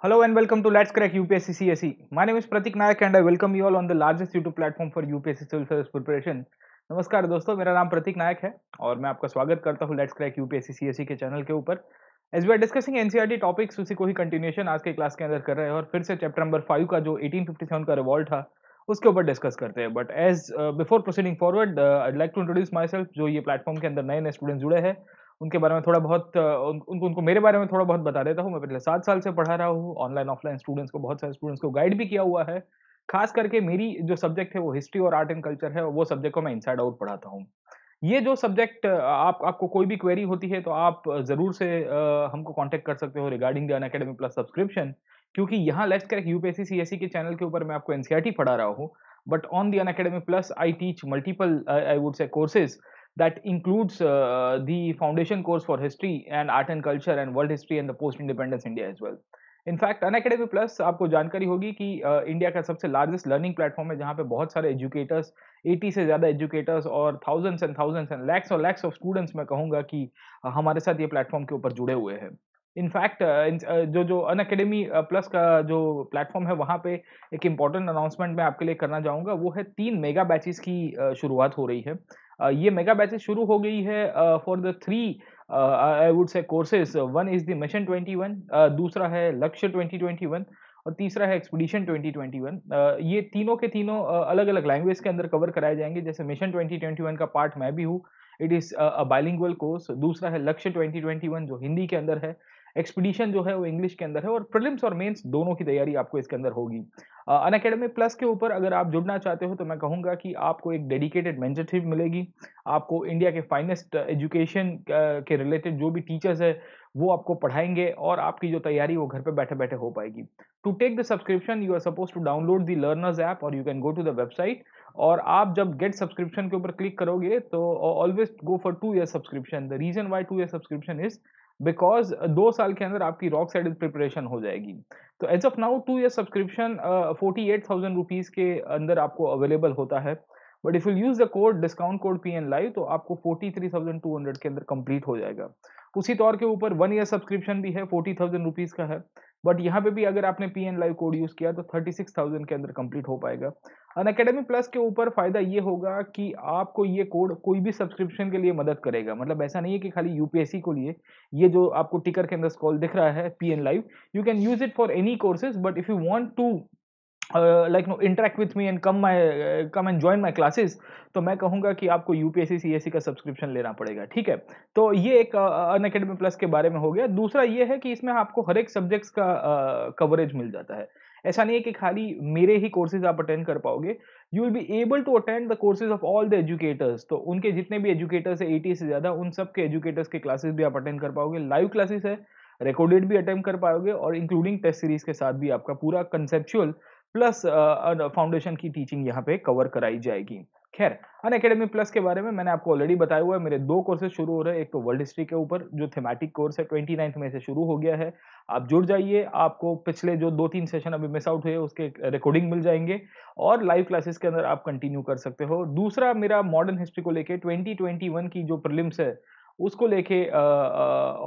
Hello and welcome to Let's Crack UPSC CSE. My name is Pratik Nayak and I welcome you all on the largest YouTube platform for UPSC Civil Service Preparation. नमस्कार दोस्तों मेरा नाम प्रतीक नायक है और मैं आपका स्वागत करता हूँ लेट्स क्रैक यूपीएससी सीएससी के चैनल के ऊपर as we are discussing NCERT topics उसी को ही कंटिन्यूएशन आज के क्लास के अंदर कर रहे हैं और फिर से चैप्टर नंबर फाइव का जो 1857 का रिवॉल्ट था उसके ऊपर डिस्कस करते हैं but as before proceeding forward I like to introduce myself जो ये प्लेटफॉर्म के अंदर नए नए स्टूडेंट जुड़े हैं उनके बारे में थोड़ा बहुत उनको उनको मेरे बारे में थोड़ा बहुत बता देता हूँ मैं पिछले सात साल से पढ़ा रहा हूँ ऑनलाइन ऑफलाइन स्टूडेंट्स को बहुत सारे स्टूडेंट्स को गाइड भी किया हुआ है खास करके मेरी जो सब्जेक्ट है वो हिस्ट्री और आर्ट एंड कल्चर है वो सब्जेक्ट को मैं इनसाइड आउट पढ़ाता हूँ ये जो सब्जेक्ट आप आपको कोई भी क्वेरी होती है तो आप ज़रूर से आ, हमको कांटेक्ट कर सकते हो regarding the Unacademy plus subscription क्योंकि यहाँ लेट्स करेक्ट यूपीएससी सीएससी के चैनल के ऊपर मैं आपको एनसीआर पढ़ा रहा हूँ but on the Unacademy plus I teach multiple I would say courses that includes uh, the foundation course for history and art and culture and world history and the post independence India as well. In fact अन plus plus आपको जानकारी होगी कि India uh, का सबसे largest learning platform है जहाँ पे बहुत सारे एजुकेटर्स 80 से ज़्यादा एजुकेटर्स और thousands and lakhs or lakhs और लैक्स ऑफ स्टूडेंट्स मैं uh, hamare हमारे साथ ये प्लेटफॉर्म के ऊपर जुड़े हुए हैं इनफैक्ट uh, uh, जो जो अन अकेडमी प्लस का जो प्लेटफॉर्म है वहाँ पे एक इम्पॉर्टेंट अनाउंसमेंट मैं आपके लिए करना चाहूँगा वो है तीन मेगा बैचेस की शुरुआत हो रही है ये मेगा बैचेस शुरू हो गई है for the three I would say courses one is the mission 21 दूसरा है लक्ष्य 2021 और तीसरा है एक्सपीडिशन 2021 ये तीनों के तीनों अलग अलग लैंग्वेज के अंदर कवर कराए जाएंगे जैसे मिशन 2021 का पार्ट मैं भी हूँ it is a bilingual course दूसरा है लक्ष्य 2021 जो हिंदी के अंदर है एक्सपीडिशन जो है वो इंग्लिश के अंदर है और प्रिलिम्स और मेंस दोनों की तैयारी आपको इसके अंदर होगी अन अकेडमी प्लस के ऊपर अगर आप जुड़ना चाहते हो तो मैं कहूँगा कि आपको एक डेडिकेटेड मेंटरशिप मिलेगी आपको इंडिया के फाइनेस्ट एजुकेशन के रिलेटेड जो भी टीचर्स है वो आपको पढ़ाएंगे और आपकी जो तैयारी वो घर पे बैठे बैठे हो पाएगी to take the subscription you are suppose to download the learners app और you can go to the website और आप जब गेट सब्सक्रिप्शन के ऊपर क्लिक करोगे तो always go for two year subscription the reason why two year subscription is because uh, दो साल के अंदर आपकी रॉक साइड प्रिपरेशन हो जाएगी तो as of now two year subscription forty eight thousand rupees के अंदर आपको अवेलेबल होता है but if you use the code discount code P N live तो आपको forty three thousand two hundred के अंदर कंप्लीट हो जाएगा उसी तौर तो के ऊपर वन ईयर सब्सक्रिप्शन भी है फोर्टी थाउजेंड रुपीज़ का है बट यहाँ पे भी अगर आपने P N live code use किया तो थर्टी सिक्स थाउजेंड के अंदर कंप्लीट हो पाएगा अन अकेडमी प्लस के ऊपर फायदा ये होगा कि आपको ये कोड कोई भी सब्सक्रिप्शन के लिए मदद करेगा मतलब ऐसा नहीं है कि खाली यूपीएससी को लिए ये जो आपको टिकर के अंदर स्कॉल दिख रहा है P N live you can use it for any courses but if you want to like no interact with me and come my come and join my classes तो मैं कहूँगा कि आपको यू पी एस सी का subscription लेना पड़ेगा ठीक है तो ये एक अन अकेडमी प्लस के बारे में हो गया दूसरा ये है कि इसमें आपको हर एक सब्जेक्ट्स का कवरेज uh, मिल जाता है ऐसा नहीं है कि खाली मेरे ही कोर्सेज आप अटेंड कर पाओगे you will be able to attend the courses of all the educators तो उनके जितने भी एजुकेटर्स है एटी से ज़्यादा उन सब के एजुकेटर्स के क्लासेस भी आप अटेंड कर पाओगे लाइव क्लासेस है रिकॉर्डेड भी अटेंड कर पाओगे और इंक्लूडिंग टेस्ट सीरीज के साथ भी आपका पूरा कंसेप्चुअल प्लस फाउंडेशन की टीचिंग यहाँ पे कवर कराई जाएगी खैर अन अकेडमी प्लस के बारे में मैंने आपको ऑलरेडी बताया हुआ है मेरे दो कोर्सेज शुरू हो रहे हैं एक तो वर्ल्ड हिस्ट्री के ऊपर जो थेमेटिक कोर्स है ट्वेंटी नाइन्थ में से शुरू हो गया है आप जुड़ जाइए आपको पिछले जो दो तीन सेशन अभी मिस आउट हुए उसके रिकॉर्डिंग मिल जाएंगे और लाइव क्लासेस के अंदर आप कंटिन्यू कर सकते हो दूसरा मेरा मॉडर्न हिस्ट्री को लेकर ट्वेंटी की जो प्रिलिम्स है उसको लेके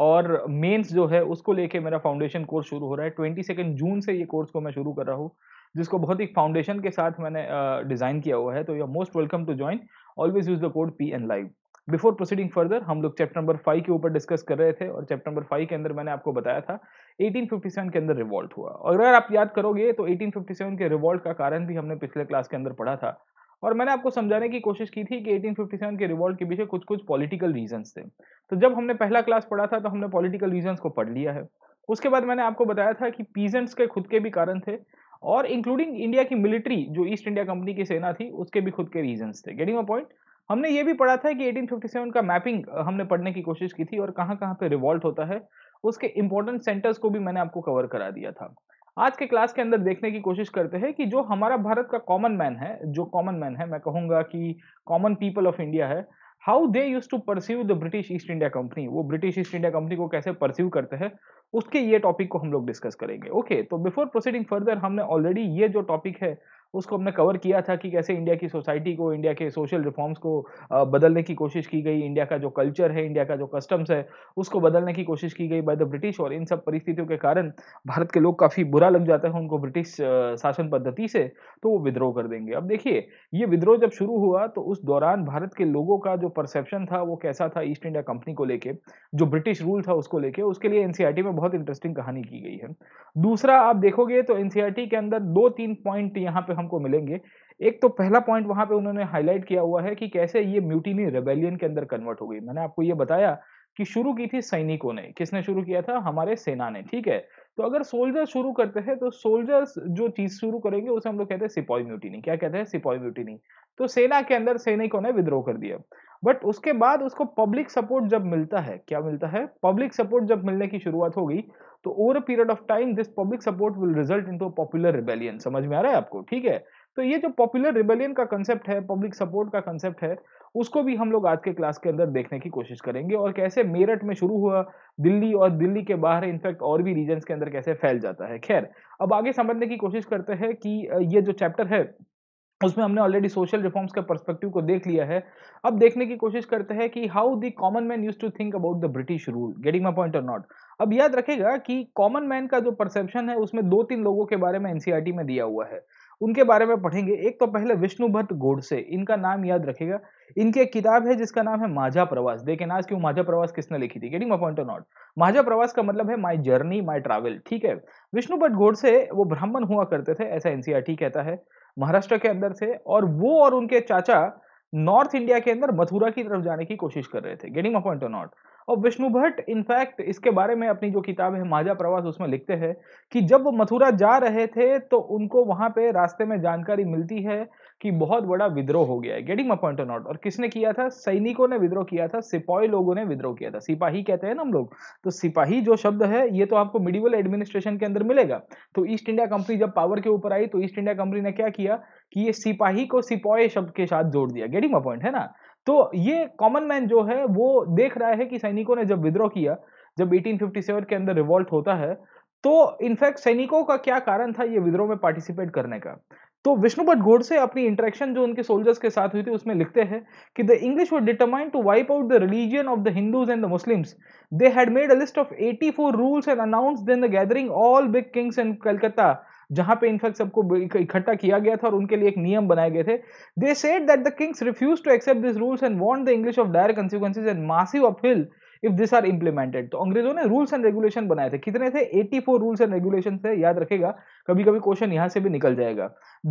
और मेंस जो है उसको लेके मेरा फाउंडेशन कोर्स शुरू हो रहा है ट्वेंटी सेकेंड जून से ये कोर्स को मैं शुरू कर रहा हूँ जिसको बहुत ही फाउंडेशन के साथ मैंने डिज़ाइन uh, किया हुआ है तो you are most welcome to join always use the code P N live before proceeding further हम लोग चैप्टर नंबर फाइव के ऊपर डिस्कस कर रहे थे और चैप्टर नंबर फाइव के अंदर मैंने आपको बताया था 1857 के अंदर रिवॉल्ट हुआ और अगर आप याद करोगे तो 1857 के रिवॉल्ट का कारण भी हमने पिछले क्लास के अंदर पढ़ा था और मैंने आपको समझाने की कोशिश की थी कि 1857 के रिवॉल्ट के पीछे कुछ कुछ पॉलिटिकल रीजंस थे तो जब हमने पहला क्लास पढ़ा था तो हमने पॉलिटिकल रीजंस को पढ़ लिया है उसके बाद मैंने आपको बताया था कि पीजेंट्स के खुद के भी कारण थे और इंक्लूडिंग इंडिया की मिलिट्री जो ईस्ट इंडिया कंपनी की सेना थी उसके भी खुद के रीजन थे गेटिंग अ पॉइंट हमने ये भी पढ़ा था कि 1857 का मैपिंग हमने पढ़ने की कोशिश की थी और कहाँ कहाँ पे रिवॉल्ट होता है उसके इंपॉर्टेंट सेंटर्स को भी मैंने आपको कवर करा दिया था आज के क्लास के अंदर देखने की कोशिश करते हैं कि जो हमारा भारत का कॉमन मैन है जो कॉमन मैन है मैं कहूँगा कि कॉमन पीपल ऑफ इंडिया है how they use to perceive the British East India Company वो ब्रिटिश ईस्ट इंडिया कंपनी को कैसे परसीव करते हैं उसके ये टॉपिक को हम लोग डिस्कस करेंगे ओके okay, तो बिफोर प्रोसीडिंग फर्दर हमने ऑलरेडी ये जो टॉपिक है उसको हमने कवर किया था कि कैसे इंडिया की सोसाइटी को इंडिया के सोशल रिफॉर्म्स को बदलने की कोशिश की गई इंडिया का जो कल्चर है इंडिया का जो कस्टम्स है उसको बदलने की कोशिश की गई बाय द ब्रिटिश और इन सब परिस्थितियों के कारण भारत के लोग काफ़ी बुरा लग जाता है उनको ब्रिटिश शासन पद्धति से तो वो विद्रोह कर देंगे अब देखिए ये विद्रोह जब शुरू हुआ तो उस दौरान भारत के लोगों का जो परसेप्शन था वो कैसा था ईस्ट इंडिया कंपनी को लेके जो ब्रिटिश रूल था उसको लेके उसके लिए एनसीआरटी e में बहुत इंटरेस्टिंग कहानी की गई है दूसरा आप देखोगे तो एनसीआरटी e के अंदर दो तीन पॉइंट यहाँ पे हमको मिलेंगे एक तो पहला पॉइंट वहां पे उन्होंने हाईलाइट किया हुआ है कि कैसे ये म्यूटिनी रेबेलियन के अंदर कन्वर्ट हो गई मैंने आपको ये बताया कि शुरू की थी सैनिकों ने किसने शुरू किया था हमारे सेना ने ठीक है तो अगर सोल्जर्स शुरू करते हैं तो सोल्जर्स जो चीज शुरू करेंगे उसे हम लोग कहते हैं सिपाही म्यूटिनी क्या कहते हैं सिपाही म्यूटिनी तो सेना के अंदर सैनिकों ने विद्रोह कर दिया बट उसके बाद उसको पब्लिक सपोर्ट जब मिलता है क्या मिलता है पब्लिक सपोर्ट जब मिलने की शुरुआत हो गई तो over a period of time this public support will result into popular rebellion समझ में आ रहा है आपको ठीक है तो ये जो पॉपुलर रिबेलियन का कंसेप्ट है पब्लिक सपोर्ट का कंसेप्ट है उसको भी हम लोग आज के क्लास के अंदर देखने की कोशिश करेंगे और कैसे मेरठ में शुरू हुआ दिल्ली और दिल्ली के बाहर इनफैक्ट और भी रीजन के अंदर कैसे फैल जाता है खैर अब आगे समझने की कोशिश करते हैं कि ये जो चैप्टर है उसमें हमने ऑलरेडी सोशल रिफॉर्म्स के पर्सपेक्टिव को देख लिया है अब देखने की कोशिश करते हैं कि how the common man use to think about the British rule getting my point और नॉट अब याद रखेगा कि कॉमन मैन का जो परसेप्शन है उसमें दो तीन लोगों के बारे में एनसीआरटी e में दिया हुआ है उनके बारे में पढ़ेंगे एक तो पहले विष्णु भट्ट गोडसे इनका नाम याद रखेगा इनकी एक किताब है जिसका नाम है माझा प्रवास देखे आज क्यों माझा प्रवास किसने लिखी थी गेटिंग पॉइंट नॉट माझा प्रवास का मतलब है माई जर्नी माई ट्रैवल ठीक है विष्णु भट्ट गोडसे वो ब्राह्मण हुआ करते थे ऐसा एनसीआरटी e कहता है महाराष्ट्र के अंदर से और वो और उनके चाचा नॉर्थ इंडिया के अंदर मथुरा की तरफ जाने की कोशिश कर रहे थे गेटिंग माई पॉइंट नॉट और विष्णु भट्ट इनफैक्ट इसके बारे में अपनी जो किताब है माझा प्रवास उसमें लिखते हैं कि जब वो मथुरा जा रहे थे तो उनको वहां पे रास्ते में जानकारी मिलती है कि बहुत बड़ा विद्रोह हो गया है गेटिंग माई पॉइंट नॉट और किसने किया था सैनिकों ने विद्रोह किया था सिपाही लोगों ने विद्रोह किया था सिपाही कहते हैं ना हम लोग तो सिपाही जो शब्द है ये तो आपको मिडिवल एडमिनिस्ट्रेशन के अंदर मिलेगा तो ईस्ट इंडिया कंपनी जब पावर के ऊपर आई तो ईस्ट इंडिया कंपनी ने क्या किया कि ये सिपाही को सिपाही शब्द के साथ जोड़ दिया गेटिंग माई पॉइंट है ना तो ये कॉमन मैन जो है वो देख रहा है कि सैनिकों ने जब विद्रोह किया जब 1857 के अंदर रिवॉल्ट होता है तो इनफैक्ट सैनिकों का क्या कारण था ये विद्रोह में पार्टिसिपेट करने का तो घोड़ गोडसे अपनी इंटरेक्शन जो उनके सोल्जर्स के साथ हुई थी उसमें लिखते हैं कि the English were determine to wipe out the religion of the Hindus and the Muslims they had made a list of 84 rules and announce then the gathering all big kings in Calcutta जहां पे in fact सबको इकट्ठा किया गया था और उनके लिए एक नियम बनाए गए थे they said that the kings refuse to accept this rules and want the English of dire consequences and massive uphill if this are implemented तो अंग्रेजों ने रूल्स एंड रेगुलेशन बनाए थे कितने थे 84 रूल्स एंड रेगुलेशन थे याद रखेगा कभी कभी क्वेश्चन यहां से भी निकल जाएगा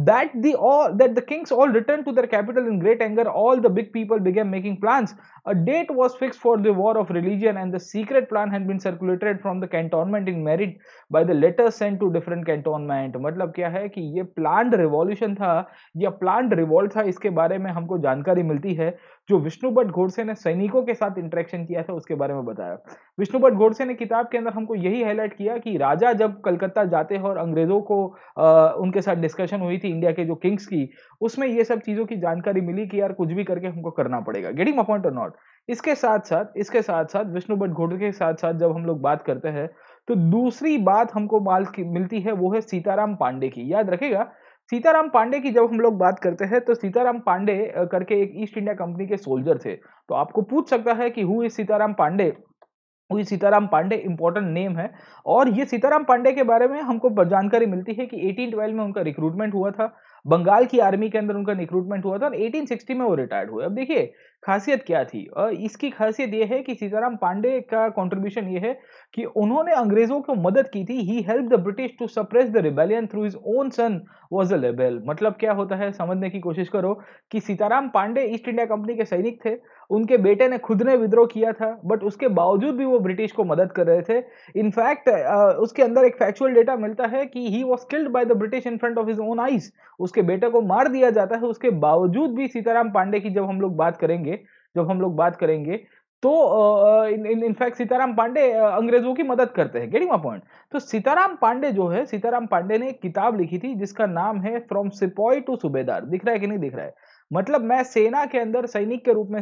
that the all that the kings all return to their capital in great anger all the big people began making plan a date was fix for the war of religion and the secret plan had been circulated from the cantonment in Meerut by the letter send to different cantonment मतलब क्या है कि ये plan revolution था या plan revolt था इसके बारे में हमको जानकारी मिलती है जो विष्णु भट्ट घोड़से ने सैनिकों के साथ इंटरेक्शन किया था उसके बारे में बताया विष्णु भट्ट घोड़से ने किताब के अंदर हमको यही हाईलाइट किया कि राजा जब कलकत्ता जाते हैं और अंग्रेजों लोगों को आ, उनके साथ डिस्कशन हुई थी इंडिया के जो किंग्स की उसमें ये सब चीज़ों की जानकारी मिली कि यार कुछ भी करके हमको करना पड़ेगा गेटिंग अ पॉइंट और नॉट इसके साथ साथ इसके साथ साथ विष्णु भट्ट घोटे के साथ साथ जब हम लोग बात करते हैं तो दूसरी बात हमको माल की मिलती है वो है सीताराम पांडे की याद रखेगा सीताराम पांडे की जब हम लोग बात करते हैं तो सीताराम पांडे करके एक ईस्ट इंडिया कंपनी के सोल्जर थे तो आपको पूछ सकता है कि हु इज सीताराम पांडे वही सीताराम पांडे इंपॉर्टेंट नेम है और ये सीताराम पांडे के बारे में हमको जानकारी मिलती है कि 1812 में उनका रिक्रूटमेंट हुआ था बंगाल की आर्मी के अंदर उनका रिक्रूटमेंट हुआ था और 1860 में वो रिटायर्ड हुए अब देखिए खासियत क्या थी इसकी खासियत यह है कि सीताराम पांडे का कंट्रीब्यूशन ये है कि उन्होंने अंग्रेजों को मदद की थी he help the British to suppress the rebellion through is own son was a label मतलब क्या होता है समझने की कोशिश करो कि Sitaram Pande East India Company के सैनिक थे उनके बेटे ने खुद ने विद्रोह किया था बट उसके बावजूद भी वो ब्रिटिश को मदद कर रहे थे इनफैक्ट उसके अंदर एक फैक्चुअल डेटा मिलता है कि he was killed by the British in front of his own eyes उसके बेटे को मार दिया जाता है उसके बावजूद भी सीताराम पांडे की जब हम लोग बात करेंगे जब हम लोग बात करेंगे तो इनफैक्ट सीताराम पांडे अंग्रेजों की मदद करते हैं गेटिंग माई पॉइंट तो सीताराम पांडे जो है सीताराम पांडे ने एक किताब लिखी थी जिसका नाम है फ्रॉम सिपॉय टू सूबेदार दिख रहा है कि नहीं दिख रहा है मतलब मैं सेना के अंदर सैनिक के रूप में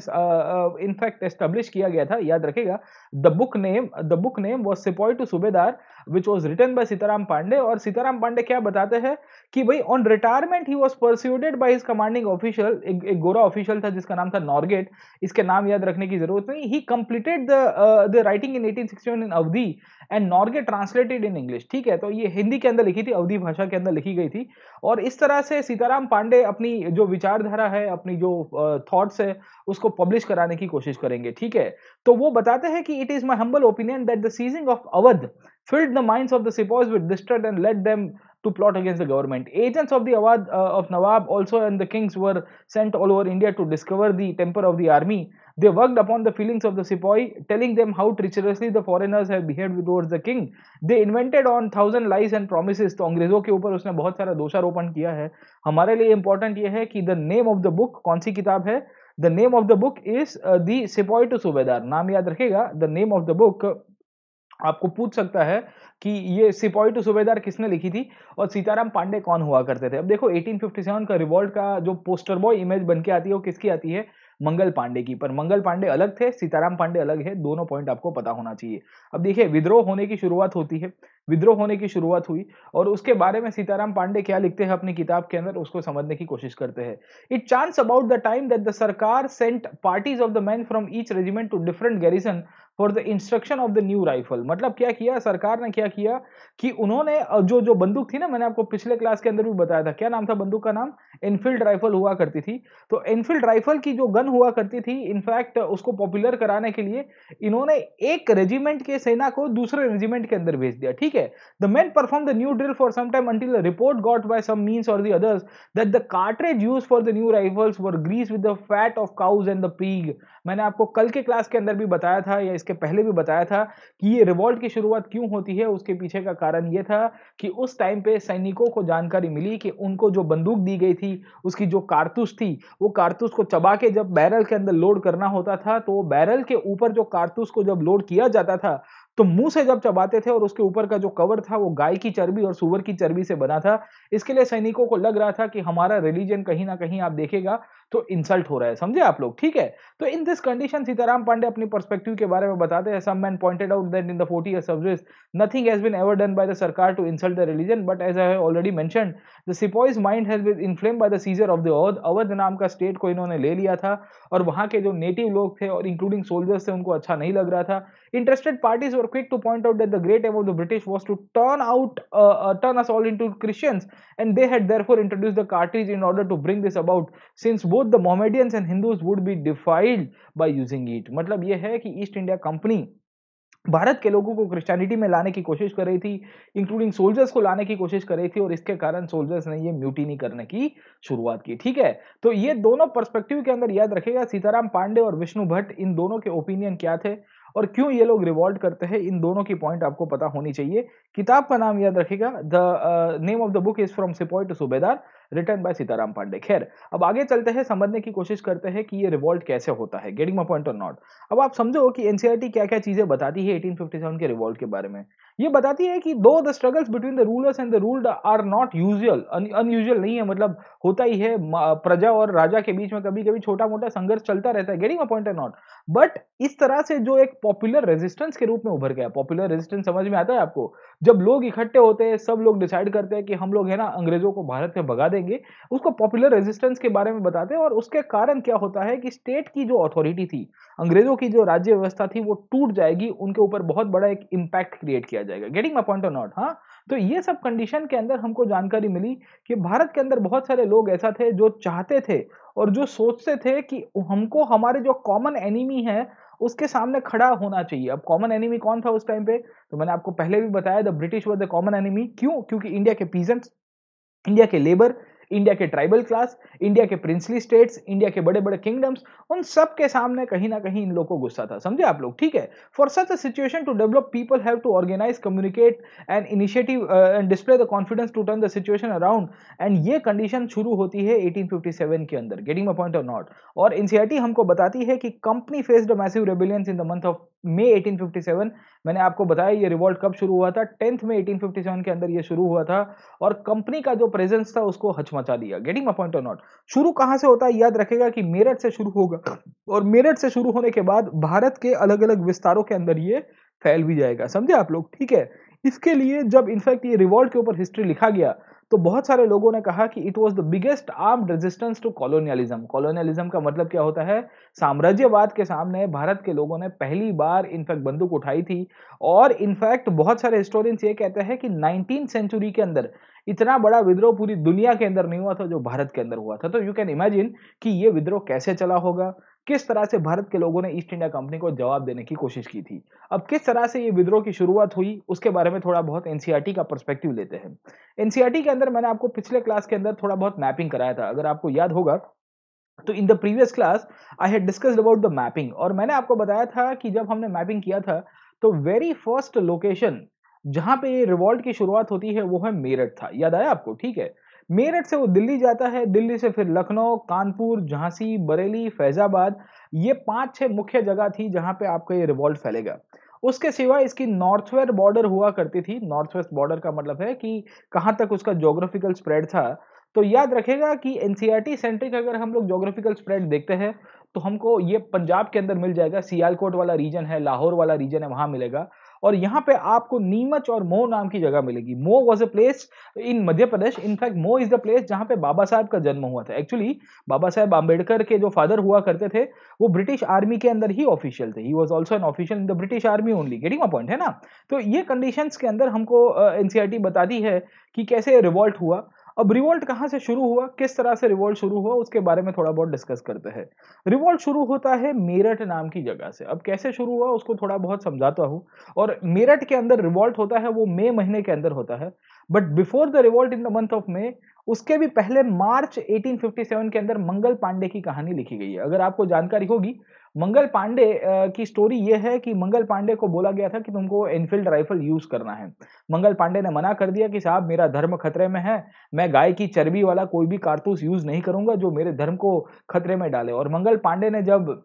इनफैक्ट एस्टेब्लिश किया गया था याद रखेगा the book name the book name was sepoy to subedar which was return by Sitaram Pande और सीताराम पांडे क्या बताते हैं कि भाई on retirement he was persuaded by his commanding official एक, गोरा ऑफिशियल था जिसका नाम था नॉर्गेट इसके नाम याद रखने की जरूरत नहीं he completed the writing in one in Awadhi and Norgate translated in English ठीक है तो ये हिंदी के अंदर लिखी थी अवधि भाषा के अंदर लिखी गई थी और इस तरह से सीताराम पांडे अपनी जो विचारधारा है अपनी जो थॉट्स uh, है उसको पब्लिश कराने की कोशिश करेंगे ठीक है तो वो बताते हैं कि it is my humble opinion that the seizing of Awadh filled the minds of the Sepoys with distrust and led them to plot against the government. Agents of the Awad uh, of Nawab also and the kings were sent all over India to discover the temper of the army. They worked upon the feelings of the sepoy, telling them how treacherously the foreigners have behaved towards the king. They invented on thousand lies and promises. तो अंग्रेजों के ऊपर उसने बहुत सारा दोषारोपण किया है हमारे लिए इंपॉर्टेंट ये है कि the name of the book कौन सी किताब है the name of the book is the sepoy to subedar नाम याद रखेगा the name of the book आपको पूछ सकता है कि ये सिपाही टू सूबेदार किसने लिखी थी और सीताराम पांडे कौन हुआ करते थे अब देखो 1857 का रिवॉल्ट का जो पोस्टर बॉय इमेज बन के आती है वो किसकी आती है मंगल पांडे की पर मंगल पांडे अलग थे सीताराम पांडे अलग है दोनों पॉइंट आपको पता होना चाहिए अब देखिए विद्रोह होने की शुरुआत होती है विद्रोह होने की शुरुआत हुई और उसके बारे में सीताराम पांडे क्या लिखते हैं अपनी किताब के अंदर उसको समझने की कोशिश करते हैं it chance about the time that the sarkar sent parties of the man from each regiment to different garrison for the instruction of the new rifle मतलब क्या किया सरकार ने क्या किया कि उन्होंने जो जो बंदूक थी ना मैंने आपको पिछले क्लास के अंदर भी बताया था क्या नाम था बंदूक का नाम एनफील्ड राइफल हुआ करती थी तो एनफील्ड राइफल की जो गन हुआ करती थी इनफैक्ट उसको पॉपुलर कराने के लिए इन्होंने एक रेजिमेंट के सेना को दूसरे रेजिमेंट के अंदर भेज दिया ठीक है the man perform the new drill for some time until report got by some mean और the others that the cartridge use for the new rifles were grease with the fat of cows and the pig मैंने आपको कल के class के अंदर भी बताया था या इसके पहले भी बताया था कि ये रिवॉल्ट की शुरुआत क्यों होती है उसके पीछे का कारण ये था कि उस टाइम पे सैनिकों को जानकारी मिली कि उनको जो बंदूक दी गई थी उसकी जो कारतूस थी वो कारतूस को चबा के जब बैरल के अंदर लोड करना होता था तो बैरल के ऊपर जो कारतूस को जब लोड किया जाता था तो मुंह से जब चबाते थे और उसके ऊपर का जो कवर था वो गाय की चर्बी और सुअर की चर्बी से बना था इसके लिए सैनिकों को लग रहा था कि हमारा रिलीजन कहीं ना कहीं आप देखेगा तो इंसल्ट हो रहा है समझे आप लोग ठीक है तो in this condition Sitaram Pande अपनी परस्पेक्टिव के बारे में बताते हैं some man pointed out that in the forty year service nothing has been ever done by the sarkar to insult the religion but as I already mention the sepoys mind has been inflame by the seizure of the Awadh Awadh नाम का state को इन्होंने ले लिया था और वहाँ के जो नेटिव लोग थे और इंक्लूडिंग सोल्जर्स थे उनको अच्छा नहीं लग रहा था interested parties were quick to point out that the great aim of the British was to turn out turn us all into Christians and they had therefore introduce the cartridges in order to bring this about since both the Mohammedans and Hindus would be defiled by using it मतलब ये है कि East India company Bharat के लोगों को Christianity में लाने की कोशिश कर रही थी इंक्लूडिंग सोल्जर्स को लाने की कोशिश कर रही थी और इसके कारण सोल्जर्स ने ये म्यूटी नहीं करने की शुरुआत की ठीक है तो ये दोनों पर्सपेक्टिव के अंदर याद रखेगा सीताराम पांडे और विष्णु भट्ट इन दोनों के ओपिनियन क्या थे और क्यों ये लोग रिवॉल्ट करते हैं इन दोनों की पॉइंट आपको पता होनी चाहिए किताब का नाम याद रखेगा the name of the book is from sepoy to subedar return by Sitaram Pande खैर अब आगे चलते हैं समझने की कोशिश करते हैं कि ये रिवॉल्ट कैसे होता है गेटिंग पॉइंट और नॉट अब आप समझो कि एनसीआरटी e क्या क्या चीजें बताती है 1857 के रिवॉल्ट के बारे में ये बताती है कि though the struggles between the rulers and the ruled are not usual unusual नहीं है मतलब होता ही है प्रजा और राजा के बीच में कभी कभी छोटा मोटा संघर्ष चलता रहता है getting a point not but इस तरह से जो एक पॉपुलर रेजिस्टेंस के रूप में उभर गया पॉपुलर रेजिस्टेंस समझ में आता है आपको जब लोग इकट्ठे होते हैं सब लोग डिसाइड करते हैं कि हम लोग है ना अंग्रेजों को भारत में भगा देंगे उसको पॉपुलर रेजिस्टेंस के बारे में बताते हैं और उसके कारण क्या होता है कि स्टेट की जो अथॉरिटी थी अंग्रेजों की जो राज्य व्यवस्था थी वो टूट जाएगी उनके ऊपर बहुत बड़ा एक इम्पैक्ट क्रिएट किया जाएगा getting my point on not हाँ तो ये सब कंडीशन के अंदर हमको जानकारी मिली कि भारत के अंदर बहुत सारे लोग ऐसा थे जो चाहते थे और जो सोचते थे कि हमको हमारे जो कॉमन एनिमी है उसके सामने खड़ा होना चाहिए अब कॉमन एनिमी कौन था उस टाइम पे तो मैंने आपको पहले भी बताया the British were the common enemy क्यों क्योंकि इंडिया के पीजेंट्स इंडिया के लेबर इंडिया के ट्राइबल क्लास इंडिया के प्रिंसली स्टेट्स इंडिया के बड़े बड़े किंगडम्स उन सब के सामने कहीं ना कहीं इन लोग को गुस्सा था समझे आप लोग ठीक है for such a situation to develop people have to organize communicate and initiative and display the confidence to turn the situation around and ये कंडीशन शुरू होती है एटीन के अंदर getting a point of not और एनसीआरटी e हमको बताती है कि company faced massive rebellions in the month of May eighteen मैंने आपको बताया ये रिवॉल्ट कब शुरू हुआ था टेंथ में सेवन के अंदर ये शुरू हुआ था और कंपनी का जो प्रेजेंस था उसको हचमचा दिया getting my point of not शुरू कहाँ से होता है याद रखेगा कि मेरठ से शुरू होगा और मेरठ से शुरू होने के बाद भारत के अलग अलग विस्तारों के अंदर ये फैल भी जाएगा समझे आप लोग ठीक है इसके लिए जब इनफैक्ट ये रिवॉल्ट के ऊपर हिस्ट्री लिखा गया तो बहुत सारे लोगों ने कहा कि it was the biggest arm resistance to colonialism colonialism का मतलब क्या होता है साम्राज्यवाद के सामने भारत के लोगों ने पहली बार इनफैक्ट बंदूक उठाई थी और इनफैक्ट बहुत सारे हिस्टोरियंस ये कहते हैं कि नाइनटीन सेंचुरी के अंदर इतना बड़ा विद्रोह पूरी दुनिया के अंदर नहीं हुआ था जो भारत के अंदर हुआ था तो यू कैन इमेजिन कि ये विद्रोह कैसे चला होगा किस तरह से भारत के लोगों ने ईस्ट इंडिया कंपनी को जवाब देने की कोशिश की थी अब किस तरह से ये विद्रोह की शुरुआत हुई उसके बारे में थोड़ा बहुत एनसीआरटी e का परस्पेक्टिव लेते हैं एनसीआरटी e के अंदर मैंने आपको पिछले क्लास के अंदर थोड़ा बहुत मैपिंग कराया था अगर आपको याद होगा तो in the previous class I had discussed about the mapping और मैंने आपको बताया था कि जब हमने मैपिंग किया था तो वेरी फर्स्ट लोकेशन जहां पे ये रिवॉल्ट की शुरुआत होती है वो है मेरठ था याद आया आपको ठीक है मेरठ से वो दिल्ली जाता है दिल्ली से फिर लखनऊ कानपुर झांसी बरेली फैजाबाद ये पांच छह मुख्य जगह थी जहां पे आपको ये रिवॉल्ट फैलेगा उसके सिवा इसकी नॉर्थ वेस्ट बॉर्डर हुआ करती थी नॉर्थ वेस्ट बॉर्डर का मतलब है कि कहाँ तक उसका जोग्राफिकल स्प्रेड था तो याद रखेगा कि एनसीआरटी सेंट्रिक e अगर हम लोग जोग्राफिकल स्प्रेड देखते हैं तो हमको ये पंजाब के अंदर मिल जाएगा सियालकोट वाला रीजन है लाहौर वाला रीजन है वहां मिलेगा और यहाँ पे आपको नीमच और मो नाम की जगह मिलेगी Mhow was a place in Madhya Pradesh in fact Mhow is the place जहाँ पे बाबा साहब का जन्म हुआ था एक्चुअली बाबा साहेब आम्बेडकर के जो फादर हुआ करते थे वो ब्रिटिश आर्मी के अंदर ही ऑफिशियल थे he was also an official in the British army only getting a point है ना तो ये कंडीशन के अंदर हमको एनसीआर uh, e बताती है कि कैसे रिवॉल्ट हुआ अब रिवोल्ट कहाँ से शुरू हुआ किस तरह से रिवोल्ट शुरू हुआ उसके बारे में थोड़ा बहुत डिस्कस करते हैं रिवोल्ट शुरू होता है मेरठ नाम की जगह से अब कैसे शुरू हुआ उसको थोड़ा बहुत समझाता हूँ और मेरठ के अंदर रिवोल्ट होता है वो मई महीने के अंदर होता है but before the revolt in the month of May उसके भी पहले मार्च 1857 के अंदर मंगल पांडे की कहानी लिखी गई है अगर आपको जानकारी होगी मंगल पांडे की स्टोरी यह है कि मंगल पांडे को बोला गया था कि तुमको एनफील्ड राइफल यूज करना है मंगल पांडे ने मना कर दिया कि साहब मेरा धर्म खतरे में है मैं गाय की चर्बी वाला कोई भी कारतूस यूज नहीं करूंगा जो मेरे धर्म को खतरे में डाले और मंगल पांडे ने जब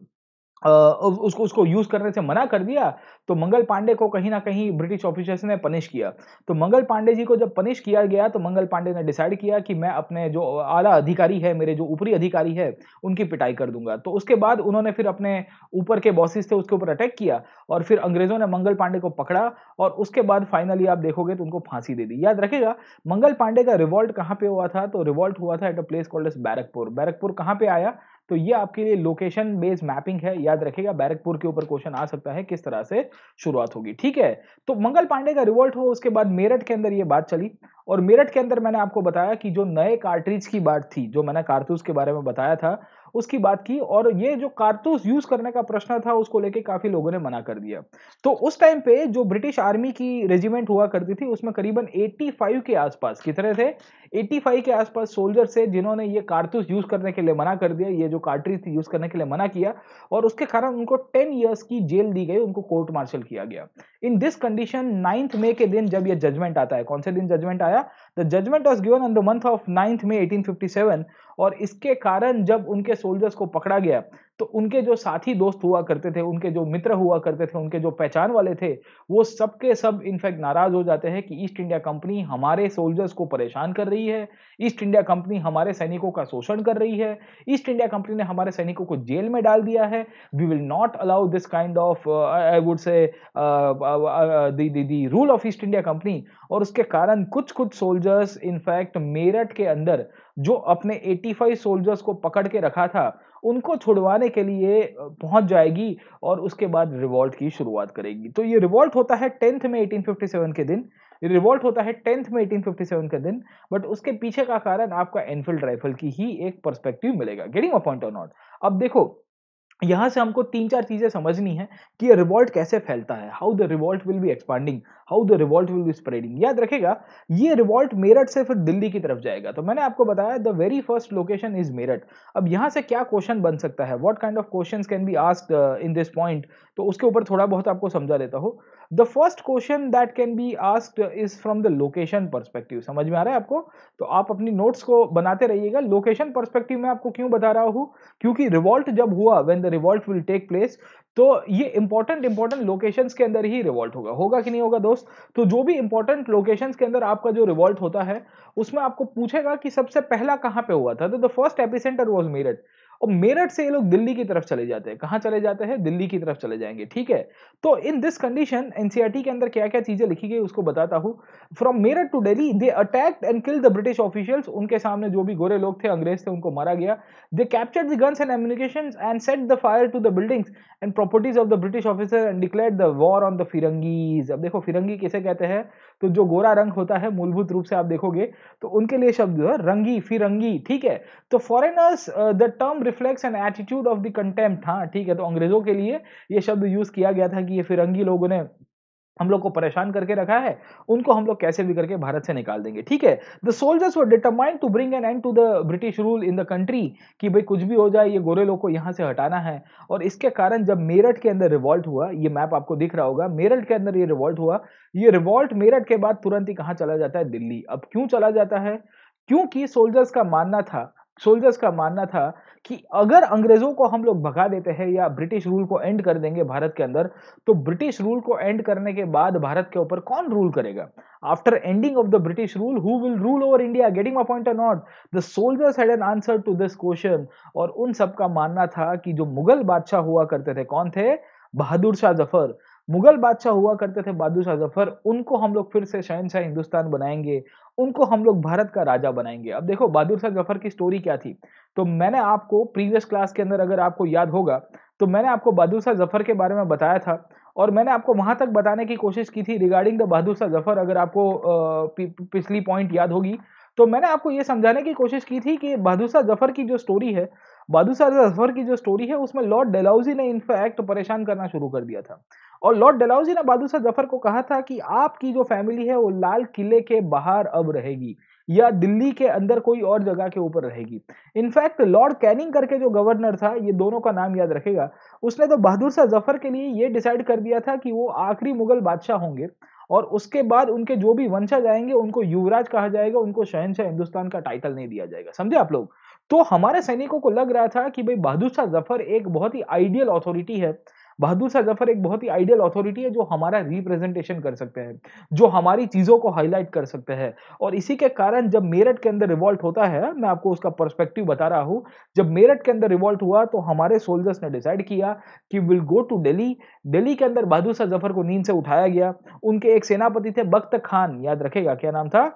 उसको उसको यूज करने से मना कर दिया तो मंगल पांडे को कहीं ना कहीं ब्रिटिश ऑफिसर्स ने पनिश किया तो मंगल पांडे जी को जब पनिश किया गया तो मंगल पांडे ने डिसाइड किया कि मैं अपने जो आला अधिकारी है मेरे जो ऊपरी अधिकारी है उनकी पिटाई कर दूंगा तो उसके बाद उन्होंने फिर अपने ऊपर के बॉसिस थे उसके ऊपर अटैक किया और फिर अंग्रेजों ने मंगल पांडे को पकड़ा और उसके बाद फाइनली आप देखोगे तो उनको फांसी दे दी याद रखेगा मंगल पांडे का रिवॉल्ट कहाँ पे हुआ था तो रिवॉल्ट हुआ था at a place called as Barrackpore Barrackpore कहाँ पे आया तो ये आपके लिए लोकेशन बेस्ड मैपिंग है याद रखेगा बैरकपुर के ऊपर क्वेश्चन आ सकता है किस तरह से शुरुआत होगी ठीक है तो मंगल पांडे का रिवोल्ट हो उसके बाद मेरठ के अंदर ये बात चली और मेरठ के अंदर मैंने आपको बताया कि जो नए कार्ट्रिज की बात थी जो मैंने कारतूस के बारे में बताया था उसकी बात की और ये जो कारतूस यूज करने का प्रश्न था उसको लेके काफी लोगों ने मना कर दिया तो उस टाइम पे जो ब्रिटिश आर्मी की रेजिमेंट हुआ करती थी उसमें करीबन 85 के आसपास कितने थे 85 के आसपास सोल्जर थे जिन्होंने ये कारतूस यूज करने के लिए मना कर दिया ये जो कार्ट्रीज थी यूज करने के लिए मना किया और उसके कारण उनको टेन ईयर्स की जेल दी गई उनको कोर्ट मार्शल किया गया in this condition ninth May के दिन जब यह जजमेंट आता है कौन से दिन जजमेंट आया the judgement was given on the month of ninth May eighteen और इसके कारण जब उनके सोल्जर्स को पकड़ा गया तो उनके जो साथी दोस्त हुआ करते थे उनके जो मित्र हुआ करते थे उनके जो पहचान वाले थे वो सब सब इनफैक्ट नाराज हो जाते हैं कि ईस्ट इंडिया कंपनी हमारे सोल्जर्स को परेशान कर रही है ईस्ट इंडिया कंपनी हमारे सैनिकों का शोषण कर रही है ईस्ट इंडिया कंपनी ने हमारे सैनिकों को जेल में डाल दिया है we will not allow this kind of I would say rule of East India Company और उसके कारण कुछ कुछ सोल्जर्स इनफैक्ट मेरठ के अंदर जो अपने 85 सोल्जर्स को पकड़ के रखा था उनको छुड़वाने के लिए पहुंच जाएगी और उसके बाद रिवॉल्ट की शुरुआत करेगी तो ये रिवॉल्ट होता है टेंथ में 1857 के दिन रिवॉल्ट होता है टेंथ में 1857 के दिन बट उसके पीछे का कारण आपका एनफील्ड राइफल की ही एक परस्पेक्टिव मिलेगा गेटिंग अ पॉइंट और नॉट अब देखो यहाँ से हमको तीन चार चीजें समझनी है कि रिवॉल्ट कैसे फैलता है how the revolt will be expanding how the revolt will be spreading याद रखेगा ये रिवॉल्ट मेरठ से फिर दिल्ली की तरफ जाएगा तो मैंने आपको बताया the very first location is Meerut अब यहाँ से क्या क्वेश्चन बन सकता है what kind of question can be ask in this point तो उसके ऊपर थोड़ा बहुत आपको समझा देता हूँ the first question that can be asked is from the location perspective समझ में आ रहा है आपको तो आप अपनी नोट्स को बनाते रहिएगा लोकेशन परस्पेक्टिव में आपको क्यों बता रहा हूँ क्योंकि रिवॉल्ट जब हुआ when the revolt will take place तो ये इंपॉर्टेंट इंपॉर्टेंट लोकेशन के अंदर ही रिवॉल्ट होगा होगा कि नहीं होगा दोस्त तो जो भी इंपॉर्टेंट लोकेशन के अंदर आपका जो रिवॉल्ट होता है उसमें आपको पूछेगा कि सबसे पहला कहाँ पे हुआ था तो the first epicentre was Meerut और मेरठ से ये लोग दिल्ली की तरफ चले जाते हैं कहाँ चले जाते हैं दिल्ली की तरफ चले जाएंगे ठीक है तो इन दिस कंडीशन एनसीआरटी के अंदर क्या क्या चीजें लिखी गई उसको बताता हूँ from Meerut to Delhi they attack and kill the British officials उनके सामने जो भी गोरे लोग थे अंग्रेज थे उनको मारा गया they capture the guns and ammunition and set the fire to the buildings and properties of the British officer and declare the war on the firangis अब देखो फिरंगी कैसे कहते हैं तो जो गोरा रंग होता है मूलभूत रूप से आप देखोगे तो उनके लिए शब्द जो है रंगी फिरंगी ठीक है तो foreigners the term reflects an attitude of the contempt हाँ ठीक है तो अंग्रेजों के लिए ये शब्द यूज किया गया था कि ये फिरंगी लोगों ने हम लोग को परेशान करके रखा है उनको हम लोग कैसे भी करके भारत से निकाल देंगे ठीक है the soldiers were determined to bring an end to the British rule in the country कि भाई कुछ भी हो जाए ये गोरे लोग को यहाँ से हटाना है और इसके कारण जब मेरठ के अंदर रिवॉल्ट हुआ ये मैप आपको दिख रहा होगा मेरठ के अंदर ये रिवॉल्ट हुआ ये रिवॉल्ट मेरठ के बाद तुरंत ही कहाँ चला जाता है दिल्ली अब क्यों चला जाता है क्योंकि सोल्जर्स का मानना था सोल्जर्स का मानना था कि अगर अंग्रेजों को हम लोग भगा देते हैं या ब्रिटिश रूल को एंड कर देंगे भारत के अंदर तो ब्रिटिश रूल को एंड करने के बाद भारत के ऊपर कौन रूल करेगा after ending of the British rule who will rule over India getting my point not the soldiers had an answer to this question और उन सबका मानना था कि जो मुगल बादशाह हुआ करते थे कौन थे बहादुर शाह जफर मुगल बादशाह हुआ करते थे बहादुर शाह जफर उनको हम लोग फिर से शहनशाह हिंदुस्तान बनाएंगे उनको हम लोग भारत का राजा बनाएंगे अब देखो बहादुर शाह जफर की स्टोरी क्या थी तो मैंने आपको प्रीवियस क्लास के अंदर अगर आपको याद होगा तो मैंने आपको बहादुर शाह जफर के बारे में बताया था और मैंने आपको वहां तक बताने की कोशिश की थी रिगार्डिंग द बहादुर शाह जफर अगर आपको पिछली पॉइंट याद होगी तो मैंने आपको ये समझाने की कोशिश की थी कि बहादुर शाह जफर की जो स्टोरी है बहादुर शाह जफर की जो स्टोरी है उसमें लॉर्ड डेलाउजी ने इनफैक्ट परेशान करना शुरू कर दिया था और लॉर्ड डेलाउजी ने शाह जफर को कहा था कि आपकी जो फैमिली है वो लाल किले के बाहर अब रहेगी या दिल्ली के अंदर कोई और जगह के ऊपर रहेगी इनफैक्ट लॉर्ड कैनिंग करके जो गवर्नर था ये दोनों का नाम याद रखेगा उसने तो बहादुर शाह जफर के लिए ये डिसाइड कर दिया था कि वो आखिरी मुगल बादशाह होंगे और उसके बाद उनके जो भी वंशा जाएंगे उनको युवराज कहा जाएगा उनको शहनशाह हिंदुस्तान का टाइटल नहीं दिया जाएगा समझे आप लोग तो हमारे सैनिकों को लग रहा था कि भाई बहादुर शाह जफर एक बहुत ही आइडियल अथॉरिटी है बहादुर शाह जफर एक बहुत ही आइडियल अथॉरिटी है जो हमारा रिप्रेजेंटेशन कर सकते हैं जो हमारी चीजों को हाईलाइट कर सकते हैं और इसी के कारण जब मेरठ के अंदर रिवॉल्ट होता है मैं आपको उसका परस्पेक्टिव बता रहा हूं जब मेरठ के अंदर रिवॉल्ट हुआ तो हमारे सोल्जर्स ने डिसाइड किया कि will go to Delhi Delhi के अंदर बहादुर शाह जफर को नींद से उठाया गया उनके एक सेनापति थे बख्त खान याद रखेगा क्या नाम था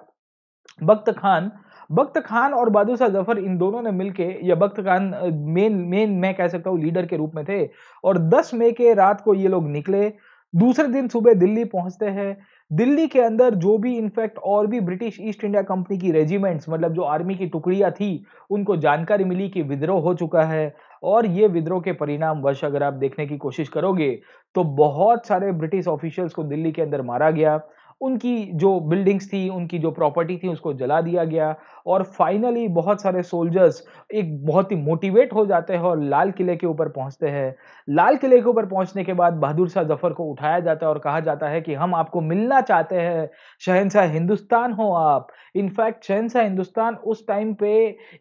बख्त खान बख्त खान और बादशाह जफर इन दोनों ने मिलकर या बख्त खान मेन मेन मैं कह सकता हूँ लीडर के रूप में थे और 10 मई के रात को ये लोग निकले दूसरे दिन सुबह दिल्ली पहुंचते हैं दिल्ली के अंदर जो भी इनफैक्ट और भी ब्रिटिश ईस्ट इंडिया कंपनी की रेजिमेंट्स मतलब जो आर्मी की टुकड़ियां थी उनको जानकारी मिली कि विद्रोह हो चुका है और ये विद्रोह के परिणाम वर्ष अगर आप देखने की कोशिश करोगे तो बहुत सारे ब्रिटिश ऑफिशियल्स को दिल्ली के अंदर मारा गया उनकी जो बिल्डिंग्स थी उनकी जो प्रॉपर्टी थी उसको जला दिया गया और फाइनली बहुत सारे सोल्जर्स एक बहुत ही मोटिवेट हो जाते हैं और लाल किले के ऊपर पहुंचते हैं लाल किले के ऊपर पहुंचने के बाद बहादुर शाह जफर को उठाया जाता है और कहा जाता है कि हम आपको मिलना चाहते हैं शहनशाह हिंदुस्तान हो आप इनफैक्ट शहनशाह हिंदुस्तान उस टाइम पे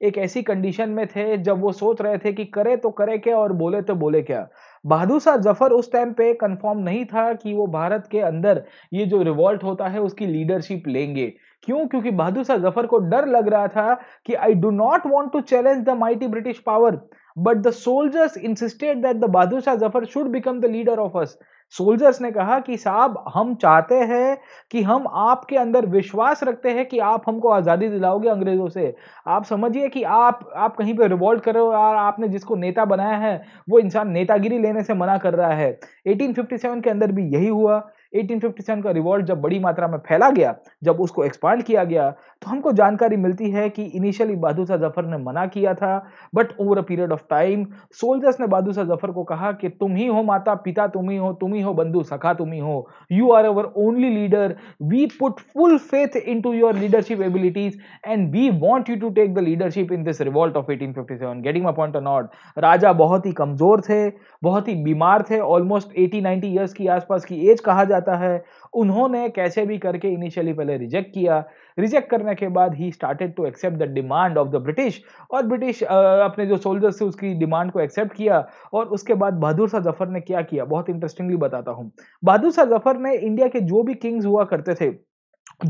एक ऐसी कंडीशन में थे जब वो सोच रहे थे कि करे तो करे क्या और बोले तो बोले क्या बहादुर शाह जफर उस टाइम पे कंफर्म नहीं था कि वो भारत के अंदर ये जो रिवॉल्ट होता है उसकी लीडरशिप लेंगे क्यों क्योंकि बहादुर शाह जफर को डर लग रहा था कि I do not want to challenge the mighty British power but the soldiers insisted that the Bahadur Shah Zafar should become the leader of us soldiers ने कहा कि साहब हम चाहते हैं कि हम आपके अंदर विश्वास रखते हैं कि आप हमको आज़ादी दिलाओगे अंग्रेज़ों से आप समझिए कि आप आप कहीं पे रिवॉल्ट कर रहे हो और आपने जिसको नेता बनाया है वो इंसान नेतागिरी लेने से मना कर रहा है 1857 के अंदर भी यही हुआ 1857 का रिवॉल्ट जब बड़ी मात्रा में फैला गया जब उसको एक्सपांड किया गया तो हमको जानकारी मिलती है कि इनिशियली बहादुर शाह जफर ने मना किया था but over a period of time soldiers ने बहादुर शाह जफर को कहा कि तुम ही हो माता पिता तुम ही हो तुम ही हो बंधु सखा तुम ही हो you are our only leader we put full faith in to your leadership abilities and we want you to take the leadership in this revolt of eighteen fifty seven getting my point not राजा बहुत ही कमजोर थे बहुत ही बीमार थे almost eighty ninety years की आसपास की एज कहा जाता जाता है उन्होंने कैसे भी करके इनिशियली पहले रिजेक्ट किया रिजेक्ट करने के बाद ही started to accept the demand of the British और ब्रिटिश अपने जो सोल्जर्स थे उसकी डिमांड को एक्सेप्ट किया और उसके बाद बहादुर शाह जफर ने क्या किया बहुत इंटरेस्टिंगली बताता हूँ बहादुर शाह जफर ने इंडिया के जो भी किंग्स हुआ करते थे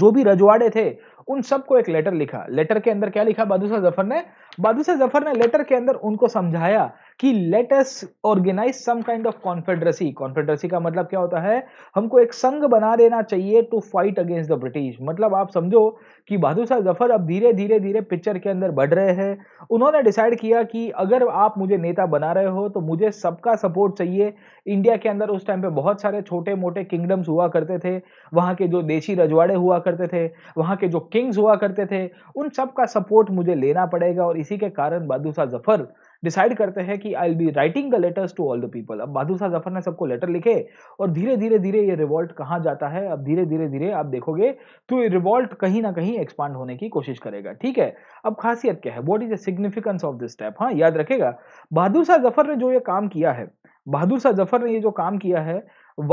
जो भी रजवाड़े थे उन सबको एक लेटर लिखा लेटर के अंदर क्या लिखा बादशाह जफर ने बादशाह जफर ने लेटर के अंदर उनको समझाया कि let's organise some kind of confederacy confederacy का मतलब क्या होता है हमको एक संघ बना देना चाहिए to fight against the British मतलब आप समझो कि बादशाह जफर अब धीरे धीरे धीरे पिक्चर के अंदर बढ़ रहे हैं उन्होंने डिसाइड किया कि अगर आप मुझे नेता बना रहे हो तो मुझे सबका सपोर्ट चाहिए इंडिया के अंदर उस टाइम पे बहुत सारे छोटे मोटे किंगडम्स हुआ करते थे वहाँ के जो देशी रजवाड़े हुआ करते थे वहाँ के जो किंग्स हुआ करते थे उन सब का सपोर्ट मुझे लेना पड़ेगा और इसी के कारण बादुशाह जफर डिसाइड करते हैं कि I will be writing the letters to all the people अब बादुशाह जफर ने सबको लेटर लिखे और धीरे धीरे धीरे ये रिवॉल्ट कहाँ जाता है अब धीरे धीरे धीरे आप देखोगे तो ये रिवॉल्ट कहीं ना कहीं एक्सपांड होने की कोशिश करेगा ठीक है अब खासियत क्या है what is the significance of this step हाँ याद रखेगा बहादुर जफर ने जो ये काम किया है बहादुर शाह जफर ने ये जो काम किया है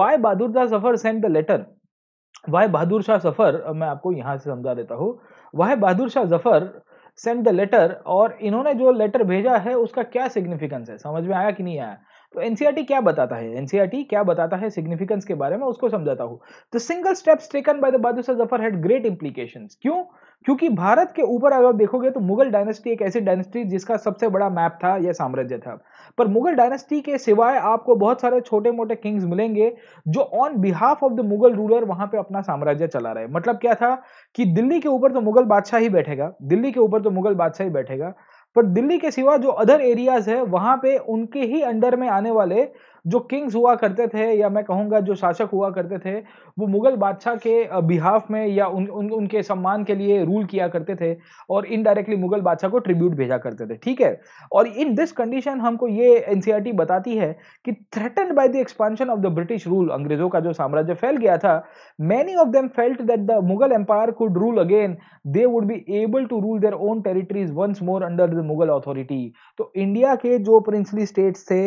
why Bahadur Zafar send the letter why Bahadur Shah Zafar मैं आपको यहाँ से समझा देता हूँ why Bahadur Shah Zafar send the letter और इन्होंने जो लेटर भेजा है उसका क्या सिग्निफिकेंस है समझ में आया कि नहीं आया तो एनसीआर e क्या बताता है एनसीआर e क्या बताता है सिग्निफिकेंस के बारे में उसको समझाता हूँ the single steps taken by the Bahadur Shah Zafar had great implications क्यों क्योंकि भारत के ऊपर अगर देखोगे तो मुगल डायनेस्टी एक ऐसी डायनेस्टी जिसका सबसे बड़ा मैप था या साम्राज्य था पर मुगल डायनेस्टी के सिवाय आपको बहुत सारे छोटे मोटे किंग्स मिलेंगे जो on behalf of the Mughal ruler वहां पे अपना साम्राज्य चला रहे मतलब क्या था कि दिल्ली के ऊपर तो मुगल बादशाह ही बैठेगा दिल्ली के ऊपर तो मुगल बादशाह ही बैठेगा पर दिल्ली के सिवा जो अदर एरियाज है वहां पे उनके ही अंडर में आने वाले जो किंग्स हुआ करते थे या मैं कहूँगा जो शासक हुआ करते थे वो मुगल बादशाह के बिहाफ में या उन, उन उनके सम्मान के लिए रूल किया करते थे और इनडायरेक्टली मुगल बादशाह को ट्रिब्यूट भेजा करते थे ठीक है और इन दिस कंडीशन हमको ये एनसीआरटी e बताती है कि threatened by the expansion of the British rule अंग्रेजों का जो साम्राज्य फैल गया था many of them felt that the Mughal empire could rule again they would be able to rule their own territories once more under the Mughal authority तो India के जो प्रिंसली स्टेट्स थे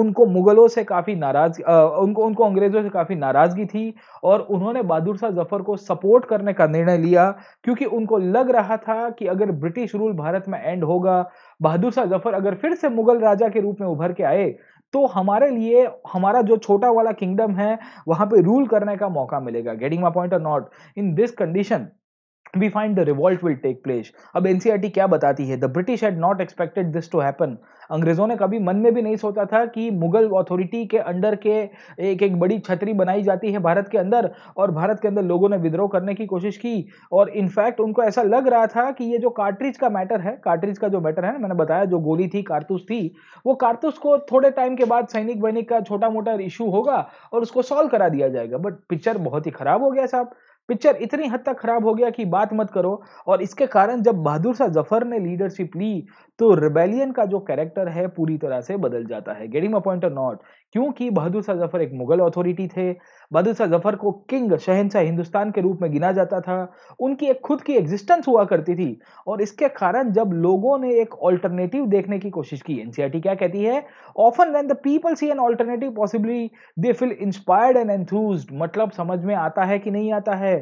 उनको मुगलों से काफ़ी नाराज उनको उनको अंग्रेज़ों से काफ़ी नाराज़गी थी और उन्होंने बहादुर शाह जफर को सपोर्ट करने का निर्णय लिया क्योंकि उनको लग रहा था कि अगर ब्रिटिश रूल भारत में एंड होगा बहादुर शाह जफर अगर फिर से मुगल राजा के रूप में उभर के आए तो हमारे लिए हमारा जो छोटा वाला किंगडम है वहां पे रूल करने का मौका मिलेगा गेटिंग माई पॉइंट और not in this condition we find the revolt will take place. अब एनसीआरटी e क्या बताती है the British had not expected this to happen अंग्रेजों ने कभी मन में भी नहीं सोचा था कि मुगल अथॉरिटी के अंडर के एक एक बड़ी छतरी बनाई जाती है भारत के अंदर और भारत के अंदर लोगों ने विद्रोह करने की कोशिश की और इनफैक्ट उनको ऐसा लग रहा था कि ये जो कार्ट्रिज का मैटर है कार्ट्रिज का जो मैटर है मैंने बताया जो गोली थी कारतूस थी वो कारतूस को थोड़े टाइम के बाद सैनिक वैनिक का छोटा मोटा इशू होगा और उसको सॉल्व करा दिया जाएगा बट पिक्चर बहुत ही खराब हो गया साहब पिक्चर इतनी हद तक खराब हो गया कि बात मत करो और इसके कारण जब बहादुर शाह जफर ने लीडरशिप ली तो रिबेलियन का जो कैरेक्टर है पूरी तरह से बदल जाता है गेटिंग अ पॉइंट नॉट क्योंकि बहादुर शाह जफर एक मुगल अथॉरिटी थे बहादुर शाह जफर को किंग शहनशाह हिंदुस्तान के रूप में गिना जाता था उनकी एक खुद की एग्जिस्टेंस हुआ करती थी और इसके कारण जब लोगों ने एक ऑल्टरनेटिव देखने की कोशिश की एनसीआरटी e क्या कहती है often when the people see an alternative possibly they feel inspired and enthused मतलब समझ में आता है कि नहीं आता है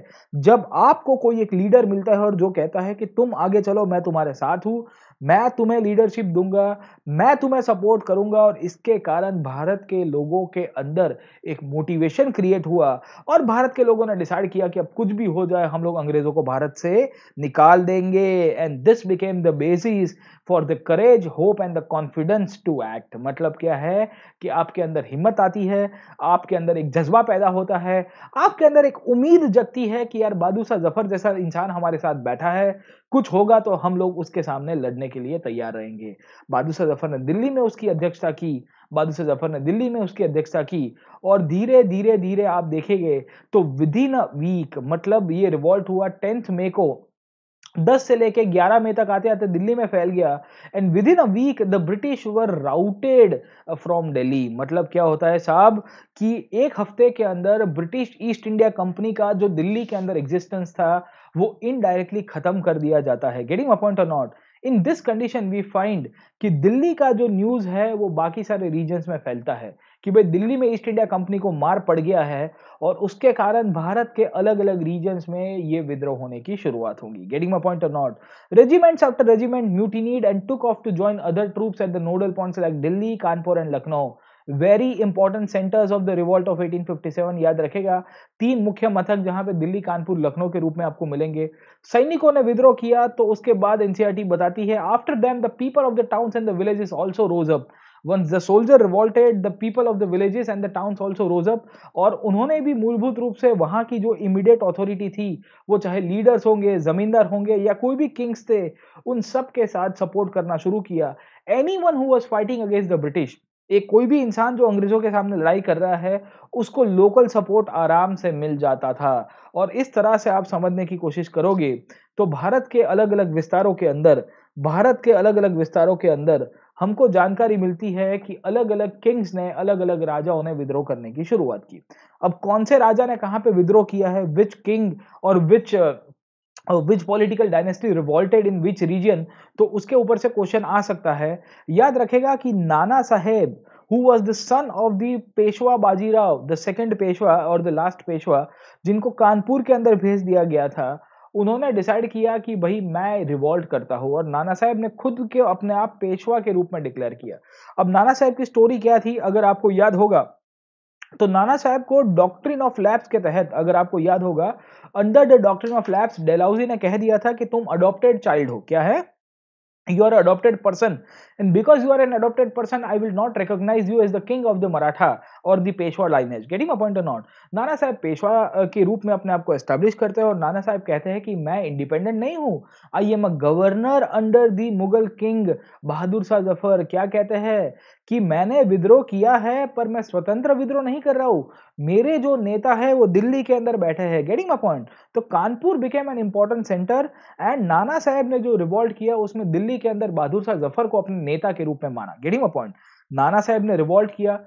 जब आपको कोई एक लीडर मिलता है और जो कहता है कि तुम आगे चलो मैं तुम्हारे साथ हूं मैं तुम्हें लीडरशिप दूंगा मैं तुम्हें सपोर्ट करूंगा और इसके कारण भारत के लोगों के अंदर एक मोटिवेशन क्रिएट हुआ और भारत के लोगों ने डिसाइड किया कि अब कुछ भी हो जाए हम लोग अंग्रेजों को भारत से निकाल देंगे and this became the basis for the courage hope and the confidence to act मतलब क्या है कि आपके अंदर हिम्मत आती है आपके अंदर एक जज्बा पैदा होता है आपके अंदर एक उम्मीद जगती है कि यार बादूसा जफर जैसा इंसान हमारे साथ बैठा है कुछ होगा तो हम लोग उसके सामने लड़ने के लिए तैयार रहेंगे बादूसा जफर ने दिल्ली में उसकी अध्यक्षता की बादशाह जफर ने दिल्ली में उसकी अध्यक्षता की और धीरे धीरे धीरे आप देखेंगे तो विद इन अ वीक मतलब ये रिवॉल्ट हुआ टेंथ मे को दस से लेके ग्यारह मई तक आते आते दिल्ली में फैल गया and within a week the British were routed from Delhi मतलब क्या होता है साहब कि एक हफ्ते के अंदर ब्रिटिश ईस्ट इंडिया कंपनी का जो दिल्ली के अंदर एग्जिस्टेंस था वो इनडायरेक्टली खत्म कर दिया जाता है गेटिंग अ पॉइंट और not in this condition we find कि दिल्ली का जो न्यूज है वो बाकी सारे रीजन्स में फैलता है कि भाई दिल्ली में ईस्ट इंडिया कंपनी को मार पड़ गया है और उसके कारण भारत के अलग अलग रीजन्स में ये विद्रोह होने की शुरुआत होगी getting my point not regiments after regiment mutinied and took off to join other troops at the nodal points like Delhi Kanpur and Lucknow very important centres of the revolt of 1857 याद रखेगा तीन मुख्य मथक जहां पे दिल्ली कानपुर लखनऊ के रूप में आपको मिलेंगे सैनिकों ने विद्रोह किया तो उसके बाद एनसीआरटी e बताती है after them the people of the towns and the villages also rose up once the soldier revolted the people of the villages and the towns also up और उन्होंने भी मूलभूत रूप से वहाँ की जो इमीडिएट अथॉरिटी थी वो चाहे लीडर्स होंगे जमींदार होंगे या कोई भी किंग्स थे उन सब के साथ सपोर्ट करना शुरू किया anyone who was fighting against the British एक कोई भी इंसान जो अंग्रेजों के सामने लड़ाई कर रहा है उसको लोकल सपोर्ट आराम से मिल जाता था और इस तरह से आप समझने की कोशिश करोगे तो भारत के अलग अलग विस्तारों के अंदर भारत के अलग अलग विस्तारों के अंदर हमको जानकारी मिलती है कि अलग अलग किंग्स ने अलग अलग राजाओं ने विद्रोह करने की शुरुआत की अब कौन से राजा ने कहाँ पे विद्रोह किया है विच किंग और which which political dynasty revolted in which region तो उसके ऊपर से क्वेश्चन आ सकता है याद रखेगा कि नाना साहेब who was the son of the Peshwa Bajirao the second Peshwa और the last पेशवा जिनको कानपुर के अंदर भेज दिया गया था उन्होंने डिसाइड किया कि भाई मैं रिवॉल्ट करता हूँ और नाना साहब ने खुद के अपने आप पेशवा के रूप में डिक्लेयर किया अब नाना साहब की स्टोरी क्या थी अगर आपको याद होगा तो नाना साहब को डॉक्ट्रिन ऑफ लैब्स के तहत अगर आपको याद होगा under the doctrine of lapse Dalhousie ने कह दिया था कि तुम अडॉप्टेड चाइल्ड हो क्या है you are adopted person and because you are an adopted person i will not recognize you as the king of the maratha or the peshwa lineage getting my point or not nana sahib peshwa uh, के रूप में अपने आप को establish करते हैं और नाना साहब कहते हैं कि मैं इंडिपेंडेंट नहीं हूँ I am a governor under the Mughal king Bahadur Shah Zafar क्या कहते हैं कि मैंने विद्रोह किया है पर मैं स्वतंत्र विद्रोह नहीं कर रहा हूँ मेरे जो नेता है वो दिल्ली के अंदर बैठे हैं गेटिंग माई पॉइंट तो Kanpur became an important centre and Nana Sahib ने जो रिवॉल्ट किया उसमें दिल्ली के अंदर बहादुर शाह जफर को अपने नेता के रूप में माना गेटिंग पॉइंट नाना साहब ने रिवॉल्ट किया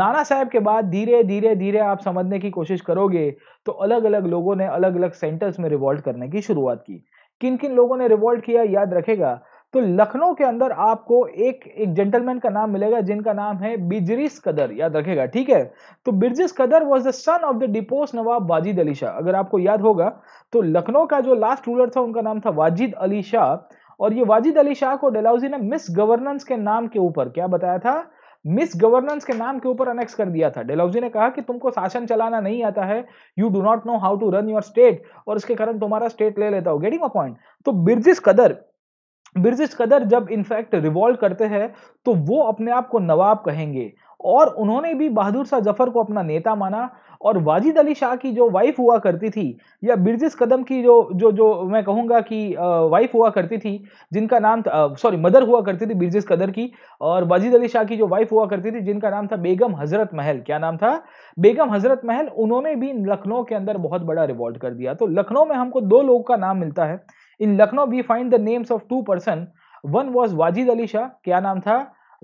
नाना साहब के बाद धीरे धीरे धीरे आप समझने की कोशिश करोगे तो अलग अलग लोगों ने अलग अलग सेंटर्स में रिवॉल्ट करने की शुरुआत की किन किन लोगों ने रिवॉल्ट किया याद रखेगा तो लखनऊ के अंदर आपको एक एक जेंटलमैन का नाम मिलेगा जिनका नाम है बिजरिस कदर याद रखेगा ठीक है तो Birjis Qadr was the son of the deposed Nawab Wajid Ali Shah अगर आपको याद होगा तो लखनऊ का जो लास्ट रूलर था उनका नाम था वाजिद अली शाह और ये वाजिद अली शाह को डेलाउजी ने मिस गवर्नेंस के नाम के ऊपर क्या बताया था मिस गवर्नेंस के नाम के ऊपर अनेक्स कर दिया था डेलाउजी ने कहा कि तुमको शासन चलाना नहीं आता है you do not know how to run your state और इसके कारण तुम्हारा स्टेट ले लेता हो गेटिंग अ पॉइंट तो बिरजिस कदर बिरजिस कदर जब इनफैक्ट रिवॉल्व करते हैं तो वो अपने आप को नवाब कहेंगे और उन्होंने भी बहादुर शाह जफर को अपना नेता माना और वाजिद अली शाह की जो वाइफ हुआ करती थी या बिरजिस कदम की जो जो जो मैं कहूँगा कि वाइफ हुआ करती थी जिनका नाम सॉरी मदर हुआ करती थी बिरजिस कदर की और वाजिद अली शाह की जो वाइफ हुआ करती थी जिनका नाम था बेगम हजरत महल क्या नाम था बेगम हजरत महल उन्होंने भी लखनऊ के अंदर बहुत बड़ा रिवॉल्ट कर दिया तो लखनऊ में हमको दो लोगों का नाम मिलता है in Lucknow we find the names of two person one was Wajid Ali Shah क्या नाम था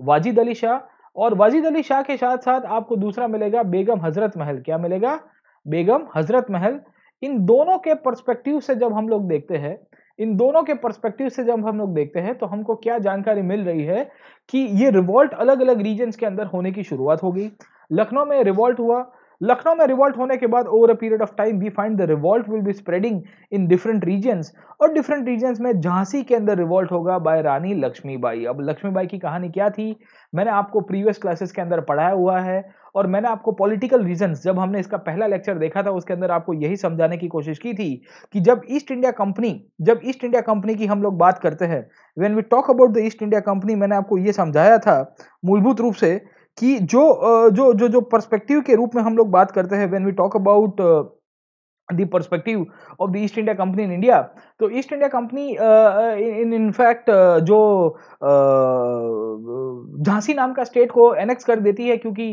वाजिद अली शाह और वजीद अली शाह के साथ साथ आपको दूसरा मिलेगा बेगम हजरत महल क्या मिलेगा बेगम हजरत महल इन दोनों के परस्पेक्टिव से जब हम लोग देखते हैं इन दोनों के परस्पेक्टिव से जब हम लोग देखते हैं तो हमको क्या जानकारी मिल रही है कि ये रिवॉल्ट अलग अलग रीजन के अंदर होने की शुरुआत हो गई लखनऊ में रिवॉल्ट हुआ लखनऊ में रिवॉल्ट होने के बाद over a period of time we find the revolt will be spreading in different regions और डिफरेंट रीजन्स में झांसी के अंदर रिवॉल्ट होगा बाय रानी लक्ष्मीबाई अब लक्ष्मीबाई की कहानी क्या थी मैंने आपको प्रीवियस क्लासेस के अंदर पढ़ाया हुआ है और मैंने आपको पॉलिटिकल रीजंस जब हमने इसका पहला लेक्चर देखा था उसके अंदर आपको यही समझाने की कोशिश की थी कि जब ईस्ट इंडिया कंपनी जब ईस्ट इंडिया कंपनी की हम लोग बात करते हैं when we talk about the East India Company मैंने आपको ये समझाया था मूलभूत रूप से कि जो जो जो जो पर्सपेक्टिव के रूप में हम लोग बात करते हैं when we talk about the perspective of the East India Company in India तो East India Company in in fact जो झांसी नाम का स्टेट को एनेक्स कर देती है क्योंकि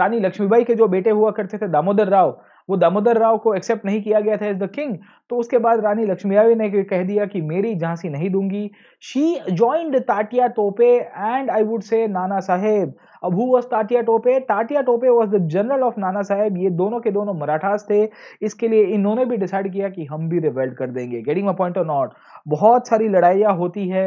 रानी लक्ष्मीबाई के जो बेटे हुआ करते थे दामोदर राव वो दामोदर राव को एक्सेप्ट नहीं किया गया था एज द किंग तो उसके बाद रानी लक्ष्मीबाई ने कह दिया कि मेरी झांसी नहीं दूंगी she joined Tatya Tope and I would say Nana Sahib अब who was Tatya Tope Tatya Tope was the general of Nana Sahib ये दोनों के दोनों मराठास थे इसके लिए इन्होंने भी डिसाइड किया कि हम भी रिवेल्ट कर देंगे getting a point of not बहुत सारी लड़ाइयाँ होती है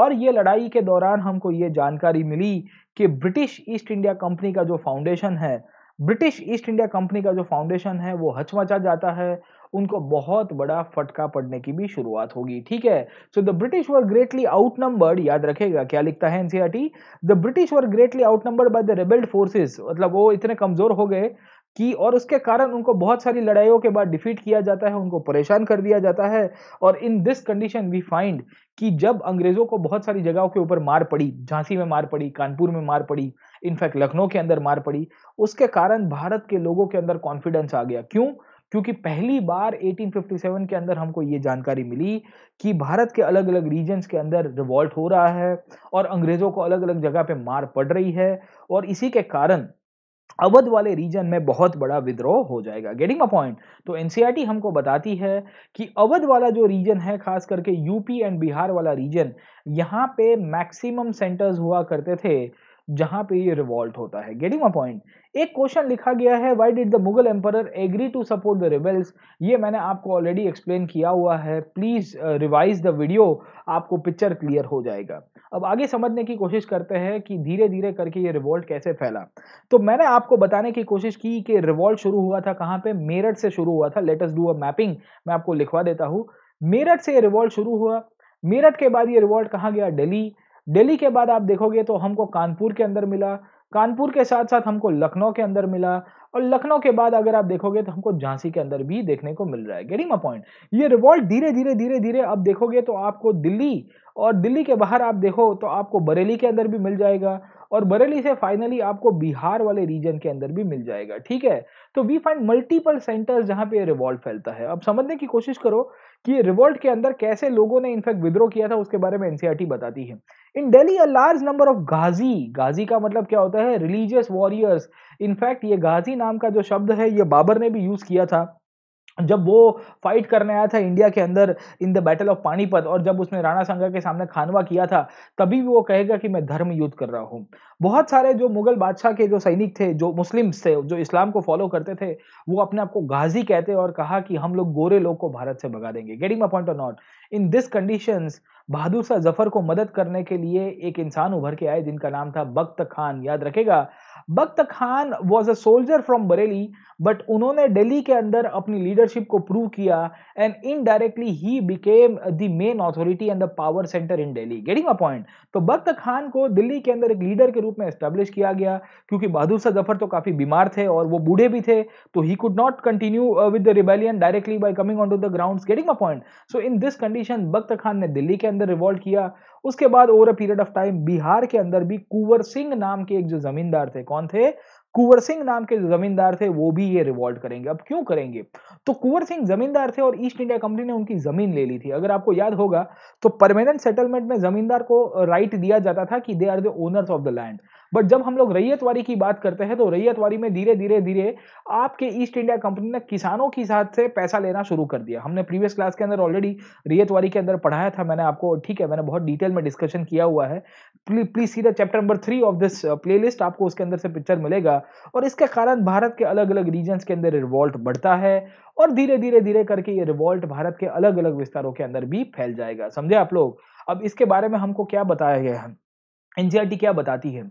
और ये लड़ाई के दौरान हमको ये जानकारी मिली कि ब्रिटिश ईस्ट इंडिया कंपनी का जो फाउंडेशन है ब्रिटिश ईस्ट इंडिया कंपनी का जो फाउंडेशन है वो हचमचा जाता है उनको बहुत बड़ा फटका पड़ने की भी शुरुआत होगी ठीक है so the British were greatly outnumbered याद रखेगा क्या लिखता है NCERT the British were greatly outnumbered by the rebelled forces मतलब वो इतने कमजोर हो गए कि और उसके कारण उनको बहुत सारी लड़ाइयों के बाद डिफीट किया जाता है उनको परेशान कर दिया जाता है और in this condition we find कि जब अंग्रेजों को बहुत सारी जगहों के ऊपर मार पड़ी झांसी में मार पड़ी कानपुर में मार पड़ी इनफैक्ट लखनऊ के अंदर मार पड़ी उसके कारण भारत के लोगों के अंदर कॉन्फिडेंस आ गया क्यों क्योंकि पहली बार 1857 के अंदर हमको ये जानकारी मिली कि भारत के अलग अलग रीजन्स के अंदर रिवॉल्ट हो रहा है और अंग्रेजों को अलग अलग जगह पे मार पड़ रही है और इसी के कारण अवध वाले रीजन में बहुत बड़ा विद्रोह हो जाएगा गेटिंग अ पॉइंट तो एनसीआरटी e हमको बताती है कि अवध वाला जो रीजन है खास करके यूपी एंड बिहार वाला रीजन यहाँ पे मैक्सिमम सेंटर्स हुआ करते थे जहां पे ये रिवॉल्ट होता है गेटिंग माई पॉइंट एक क्वेश्चन लिखा गया है why did the Mughal emperor agree to support the rebels ये मैंने आपको ऑलरेडी एक्सप्लेन किया हुआ है प्लीज रिवाइज द वीडियो आपको पिक्चर क्लियर हो जाएगा अब आगे समझने की कोशिश करते हैं कि धीरे धीरे करके ये रिवॉल्ट कैसे फैला तो मैंने आपको बताने की कोशिश की कि रिवॉल्ट शुरू हुआ था कहाँ पे मेरठ से शुरू हुआ था लेटेस्ट डू अ मैपिंग मैं आपको लिखवा देता हूँ मेरठ से ये रिवॉल्ट शुरू हुआ मेरठ के बाद ये रिवॉल्ट कहाँ गया दिल्ली दिल्ली के बाद आप देखोगे तो हमको कानपुर के अंदर मिला कानपुर के साथ साथ हमको लखनऊ के अंदर मिला और लखनऊ के बाद अगर आप देखोगे तो हमको झांसी के अंदर भी देखने को मिल रहा है गेटिंग पॉइंट ये रिवॉल्ट धीरे धीरे धीरे धीरे आप देखोगे तो आपको दिल्ली और दिल्ली के बाहर आप देखो तो आपको बरेली के अंदर भी मिल जाएगा और बरेली से फाइनली आपको बिहार वाले रीजन के अंदर भी मिल जाएगा ठीक है तो वी फाइंड मल्टीपल सेंटर्स जहां पे रिवॉल्व फैलता है अब समझने की कोशिश करो कि रिवोल्ट के अंदर कैसे लोगों ने इनफैक्ट विद्रोह किया था उसके बारे में एनसीआरटी e बताती है in Delhi a large number of ghazi गाजी का मतलब क्या होता है रिलीजियस वॉरियर्स इनफैक्ट ये गाजी नाम का जो शब्द है ये बाबर ने भी यूज किया था जब वो फाइट करने आया था इंडिया के अंदर in the battle of Panipat और जब उसने राणा संगा के सामने खानवा किया था तभी भी वो कहेगा कि मैं धर्म युद्ध कर रहा हूँ बहुत सारे जो मुगल बादशाह के जो सैनिक थे जो मुस्लिम्स थे जो इस्लाम को फॉलो करते थे वो अपने आप को गाजी कहते और कहा कि हम लोग गोरे लोग को भारत से भगा देंगे getting my point of not in this condition Bahadur Shah Zafar को मदद करने के लिए एक इंसान उभर के आए जिनका नाम था बख्त खान याद रखेगा Bakht Khan was a soldier from Bareilly but उन्होंने दिल्ली के अंदर अपनी लीडरशिप को प्रूव किया and indirectly he became the main authority and the power centre in Delhi getting a point तो बख्त खान को दिल्ली के अंदर एक लीडर के रूप में एस्टेब्लिश किया गया क्योंकि बहादुर शाह जफर तो काफी बीमार थे और वो बूढ़े भी थे तो he could not continue with the rebellion directly by coming on to the ground getting a point so in this condition Bakht Khan ने दिल्ली के अंदर रिवॉल्ट किया उसके बाद over a period of time Bihar के अंदर भी कुंवर सिंह नाम के एक जो जमींदार थे कौन थे कुंवर सिंह नाम के जमींदार थे वो भी ये रिवॉल्ट करेंगे अब क्यों करेंगे तो कुंवर सिंह जमींदार थे और ईस्ट इंडिया कंपनी ने उनकी जमीन ले ली थी अगर आपको याद होगा तो परमानेंट सेटलमेंट में जमींदार को राइट दिया जाता था कि they are the owners of the land but जब हम लोग वारी की बात करते हैं तो वारी में धीरे धीरे धीरे आपके ईस्ट इंडिया कंपनी ने किसानों के साथ से पैसा लेना शुरू कर दिया हमने प्रीवियस क्लास के अंदर ऑलरेडी वारी के अंदर पढ़ाया था मैंने आपको ठीक है मैंने बहुत डिटेल में डिस्कशन किया हुआ है प्लीज सीधा chapter number three of this play आपको उसके अंदर से पिक्चर मिलेगा और इसके कारण भारत के अलग अलग रीजन के अंदर रिवॉल्ट बढ़ता है और धीरे धीरे धीरे करके ये रिवॉल्ट भारत के अलग अलग विस्तारों के अंदर भी फैल जाएगा समझे आप लोग अब इसके बारे में हमको क्या बताया गया है एनसीआरटी क्या बताती है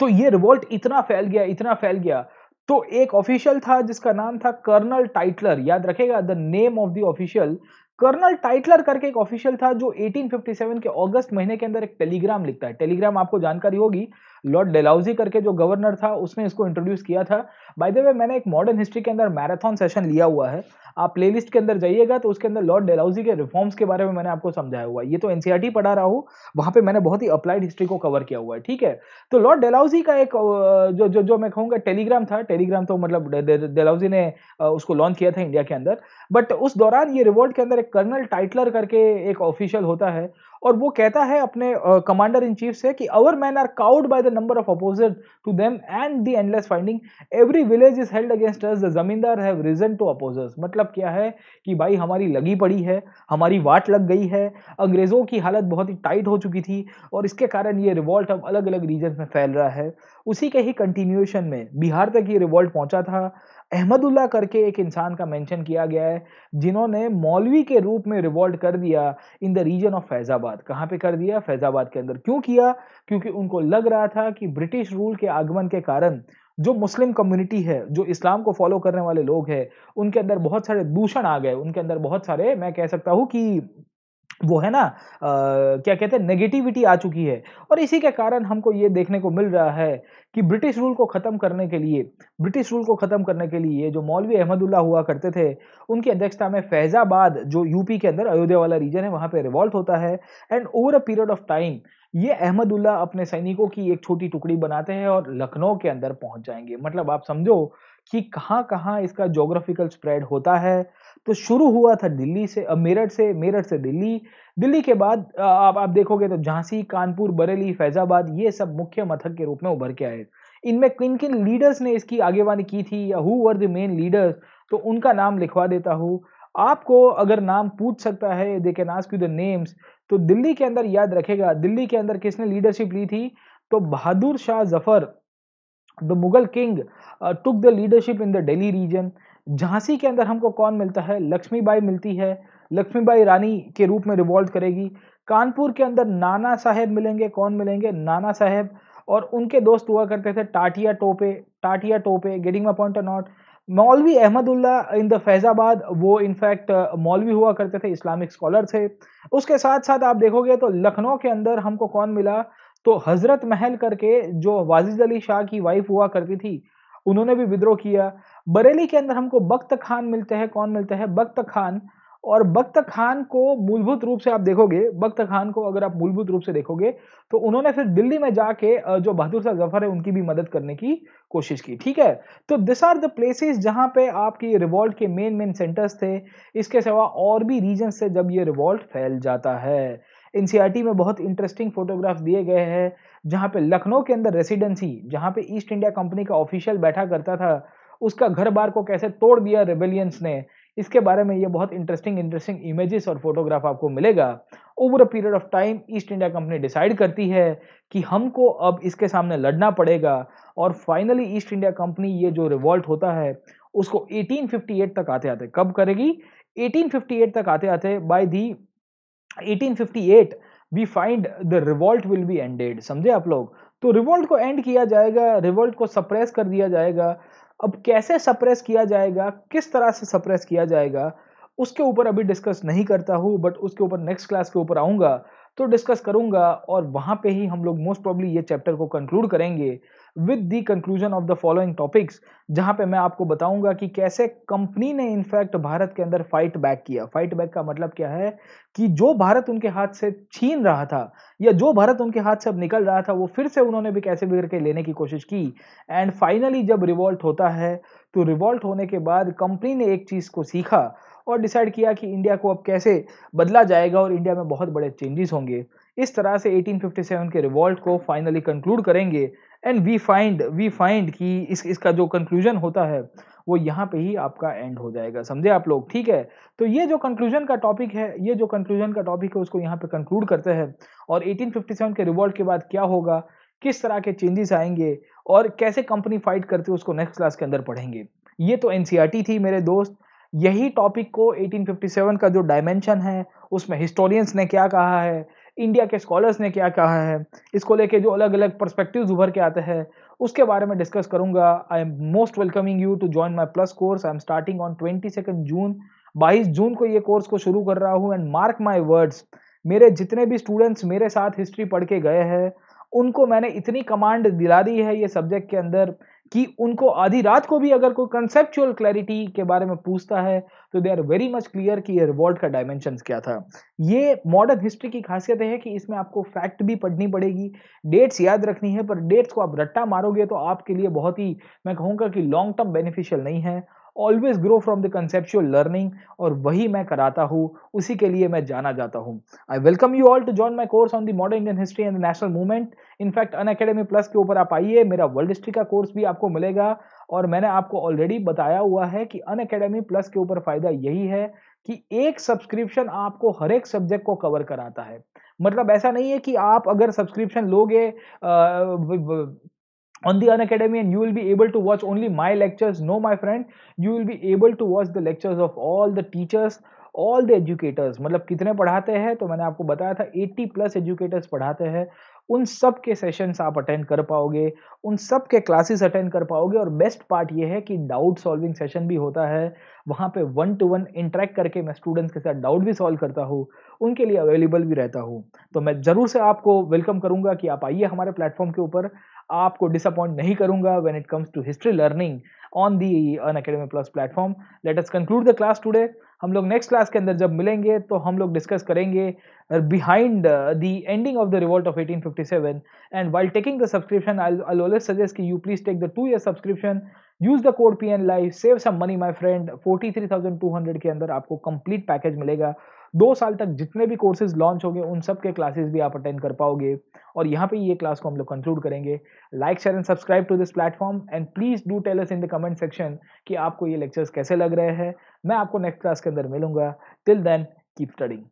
तो ये रिवोल्ट इतना फैल गया इतना फैल गया तो एक ऑफिशियल था जिसका नाम था कर्नल टाइटलर याद रखेगा the name of the official colonel Tytler करके एक ऑफिशियल था जो 1857 के अगस्त महीने के अंदर एक टेलीग्राम लिखता है टेलीग्राम आपको जानकारी होगी लॉर्ड डेलाउजी करके जो गवर्नर था उसने इसको इंट्रोड्यूस किया था बाय द वे मैंने एक मॉडर्न हिस्ट्री के अंदर मैराथन सेशन लिया हुआ है आप प्ले के अंदर जाइएगा तो उसके अंदर लॉर्ड डेलाउजी के रिफॉर्म्स के बारे में मैंने आपको समझाया हुआ है ये तो एनसीआरटी e पढ़ा रहा हूँ वहाँ पे मैंने बहुत ही अप्लाइड हिस्ट्री को कवर किया हुआ है ठीक है तो लॉर्ड डेलाउजी का एक जो जो जो मैं कहूँगा टेलीग्राम था टेलीग्राम तो मतलब डेलाउजी ने उसको लॉन्च किया था इंडिया के अंदर बट उस दौरान ये रिवॉल्ट के अंदर एक कर्नल टाइटलर करके एक ऑफिशियल होता है और वो कहता है अपने कमांडर इन चीफ से कि our man are cowed by the number of opposite to them and the endless finding every village is held against us the zamindar have reason to opposers मतलब क्या है कि भाई हमारी लगी पड़ी है हमारी वाट लग गई है अंग्रेजों की हालत बहुत ही टाइट हो चुकी थी और इसके कारण ये रिवॉल्ट अब अलग अलग रीजन में फैल रहा है उसी के ही कंटिन्यूएशन में बिहार तक ये रिवॉल्ट पहुंचा था अहमदुल्ला करके एक इंसान का मेंशन किया गया है जिन्होंने मौलवी के रूप में रिवॉल्ट कर दिया in the region of Faizabad कहाँ पे कर दिया फैजाबाद के अंदर क्यों किया क्योंकि उनको लग रहा था कि ब्रिटिश रूल के आगमन के कारण जो मुस्लिम कम्युनिटी है जो इस्लाम को फॉलो करने वाले लोग हैं उनके अंदर बहुत सारे दूषण आ गए उनके अंदर बहुत सारे मैं कह सकता हूँ कि वो है ना आ, क्या कहते हैं नेगेटिविटी आ चुकी है और इसी के कारण हमको ये देखने को मिल रहा है कि ब्रिटिश रूल को ख़त्म करने के लिए ब्रिटिश रूल को ख़त्म करने के लिए जो मौलवी अहमदुल्ला हुआ करते थे उनकी अध्यक्षता में फैज़ाबाद जो यूपी के अंदर अयोध्या वाला रीजन है वहाँ पर रिवॉल्ट होता है and over a period of time ये अहमदुल्ला अपने सैनिकों की एक छोटी टुकड़ी बनाते हैं और लखनऊ के अंदर पहुँच जाएंगे मतलब आप समझो कि कहाँ कहाँ इसका जोग्राफिकल स्प्रेड होता है तो शुरू हुआ था दिल्ली से मेरठ से मेरठ से दिल्ली दिल्ली के बाद आप आप देखोगे तो झांसी कानपुर बरेली फैजाबाद ये सब मुख्य मथक के रूप में उभर के आए इनमें किन किन लीडर्स ने इसकी आगेवानी की थी या who were the main leaders तो उनका नाम लिखवा देता हूँ आपको अगर नाम पूछ सकता है they can ask you the names तो दिल्ली के अंदर याद रखेगा दिल्ली के अंदर किसने लीडरशिप ली थी तो Bahadur Shah Zafar the Mughal king took the leadership in the Delhi region Jhansi के अंदर हमको कौन मिलता है लक्ष्मीबाई मिलती है लक्ष्मीबाई रानी के रूप में रिवॉल्ट करेगी कानपुर के अंदर नाना साहेब मिलेंगे कौन मिलेंगे नाना साहेब और उनके दोस्त हुआ करते थे Tatia Tope Tatia Tope getting my point not Maulvi Ahmadullah in the Faizabad वो इनफैक्ट मौलवी हुआ करते थे इस्लामिक स्कॉलर थे उसके साथ साथ आप देखोगे तो लखनऊ के अंदर हमको कौन मिला तो हज़रत महल करके जो वाजिद अली शाह की वाइफ हुआ करती थी उन्होंने भी विद्रोह किया बरेली के अंदर हमको बख्त खान मिलते हैं कौन मिलते हैं बख्त खान और बख्त खान को मूलभूत रूप से आप देखोगे बख्त खान को अगर आप मूलभूत रूप से देखोगे तो उन्होंने फिर दिल्ली में जाके जो बहादुर शाह जफर है उनकी भी मदद करने की कोशिश की ठीक है तो दिस आर द प्लेसेस जहां पे आपकी रिवॉल्ट के मेन मेन सेंटर्स थे इसके सिवा और भी रीजन से जब ये रिवॉल्ट फैल जाता है एनसीईआरटी e में बहुत इंटरेस्टिंग फोटोग्राफ दिए गए हैं जहाँ पे लखनऊ के अंदर रेसिडेंसी जहाँ पे ईस्ट इंडिया कंपनी का ऑफिशियल बैठा करता था उसका घर बार को कैसे तोड़ दिया रेबेलियंस ने इसके बारे में ये बहुत इंटरेस्टिंग इंटरेस्टिंग इमेजेस और फोटोग्राफ आपको मिलेगा over a period of time East India Company decide करती है कि हमको अब इसके सामने लड़ना पड़ेगा और फाइनली ईस्ट इंडिया कंपनी ये जो रिवॉल्ट होता है उसको 1858 तक आते आते कब करेगी 1858 तक आते आते by the 1858 we find the revolt will be ended समझे आप लोग तो रिवॉल्ट को एंड किया जाएगा रिवॉल्ट को सप्रेस कर दिया जाएगा अब कैसे सप्रेस किया जाएगा किस तरह से सप्रेस किया जाएगा उसके ऊपर अभी डिस्कस नहीं करता हूँ बट उसके ऊपर नेक्स्ट क्लास के ऊपर आऊँगा तो डिस्कस करूंगा और वहाँ पे ही हम लोग मोस्ट प्रॉब्ली ये चैप्टर को कंक्लूड करेंगे with the conclusion of the following topics जहां पे मैं आपको बताऊंगा कि कैसे कंपनी ने इनफैक्ट भारत के अंदर फाइट बैक किया फाइट बैक का मतलब क्या है कि जो भारत उनके हाथ से छीन रहा था या जो भारत उनके हाथ से अब निकल रहा था वो फिर से उन्होंने भी कैसे भी करके लेने की कोशिश की एंड फाइनली जब रिवॉल्ट होता है तो रिवॉल्ट होने के बाद कंपनी ने एक चीज को सीखा और डिसाइड किया कि इंडिया को अब कैसे बदला जाएगा और इंडिया में बहुत बड़े चेंजेस होंगे इस तरह से 1857 के रिवॉल्ट को फाइनली कंक्लूड करेंगे and we find we find कि इस इसका जो कंक्लूजन होता है वो यहाँ पे ही आपका एंड हो जाएगा समझे आप लोग ठीक है तो ये जो कंक्लूजन का टॉपिक है ये जो कंक्लूजन का टॉपिक है उसको यहाँ पे कंक्लूड करते हैं और 1857 के रिवॉल्ट के बाद क्या होगा किस तरह के चेंजेस आएंगे और कैसे कंपनी फाइट करती है उसको नेक्स्ट क्लास के अंदर पढ़ेंगे ये तो एनसीईआरटी e थी मेरे दोस्त यही टॉपिक को 1857 का जो डायमेंशन है उसमें हिस्टोरियंस ने क्या कहा है इंडिया के स्कॉलर्स ने क्या कहा है इसको लेके जो अलग अलग परस्पेक्टिव उभर के आते हैं उसके बारे में डिस्कस करूंगा I am most welcoming you to join my plus course I am starting on twenty second June बाईस जून को ये कोर्स को शुरू कर रहा हूँ एंड मार्क माई वर्ड्स मेरे जितने भी स्टूडेंट्स मेरे साथ हिस्ट्री पढ़ के गए हैं उनको मैंने इतनी कमांड दिला दी है ये सब्जेक्ट के अंदर कि उनको आधी रात को भी अगर कोई कंसेप्चुअल क्लैरिटी के बारे में पूछता है तो they are very much clear कि ये रिवॉल्ट का डायमेंशन क्या था ये मॉडर्न हिस्ट्री की खासियत है कि इसमें आपको फैक्ट भी पढ़नी पड़ेगी डेट्स याद रखनी है पर डेट्स को आप रट्टा मारोगे तो आपके लिए बहुत ही मैं कहूँगा कि लॉन्ग टर्म बेनिफिशियल नहीं है always grow from the conceptual learning और वही मैं कराता हूँ उसी के लिए मैं जाना जाता हूँ I welcome you all to join my course on the modern Indian history and national movement in fact Unacademy plus के ऊपर आप आइए मेरा वर्ल्ड हिस्ट्री का कोर्स भी आपको मिलेगा और मैंने आपको ऑलरेडी बताया हुआ है कि अन अकेडमी प्लस के ऊपर फायदा यही है कि एक सब्सक्रिप्शन आपको हर एक सब्जेक्ट को कवर कराता है मतलब ऐसा नहीं है कि आप अगर सब्सक्रिप्शन लोगे on the unacademy and you will be able to watch only my lectures no my friend you will be able to watch the lectures of all the teachers all the educators मतलब कितने पढ़ाते हैं तो मैंने आपको बताया था 80 plus educators पढ़ाते हैं उन सब के सेशंस आप अटेंड कर पाओगे उन सब के क्लासेस अटेंड कर पाओगे और बेस्ट पार्ट ये है कि डाउट सॉल्विंग सेशन भी होता है वहाँ पे वन टू वन इंटरेक्ट करके मैं स्टूडेंट्स के साथ डाउट भी सॉल्व करता हूँ उनके लिए अवेलेबल भी रहता हूँ तो मैं ज़रूर से आपको वेलकम करूँगा कि आप आइए हमारे प्लेटफॉर्म के ऊपर आपको डिसअपॉइंट नहीं करूंगा when it comes to history learning on the Unacademy plus platform let us conclude the class today हम लोग नेक्स्ट क्लास के अंदर जब मिलेंगे तो हम लोग डिस्कस करेंगे behind the ending of the revolt of 1857 and while taking the subscription I suggest कि you please take the two year subscription use the code P N life save some money my friend 43,200 के अंदर आपको complete package मिलेगा दो साल तक जितने भी कोर्सेज लॉन्च होंगे उन सब के क्लासेस भी आप अटेंड कर पाओगे और यहाँ पे ये क्लास को हम लोग कंक्लूड करेंगे like share and subscribe to this platform and please do tell us in the comment section कि आपको ये लेक्चर्स कैसे लग रहे हैं मैं आपको नेक्स्ट क्लास के अंदर मिलूंगा टिल देन कीप स्टडिंग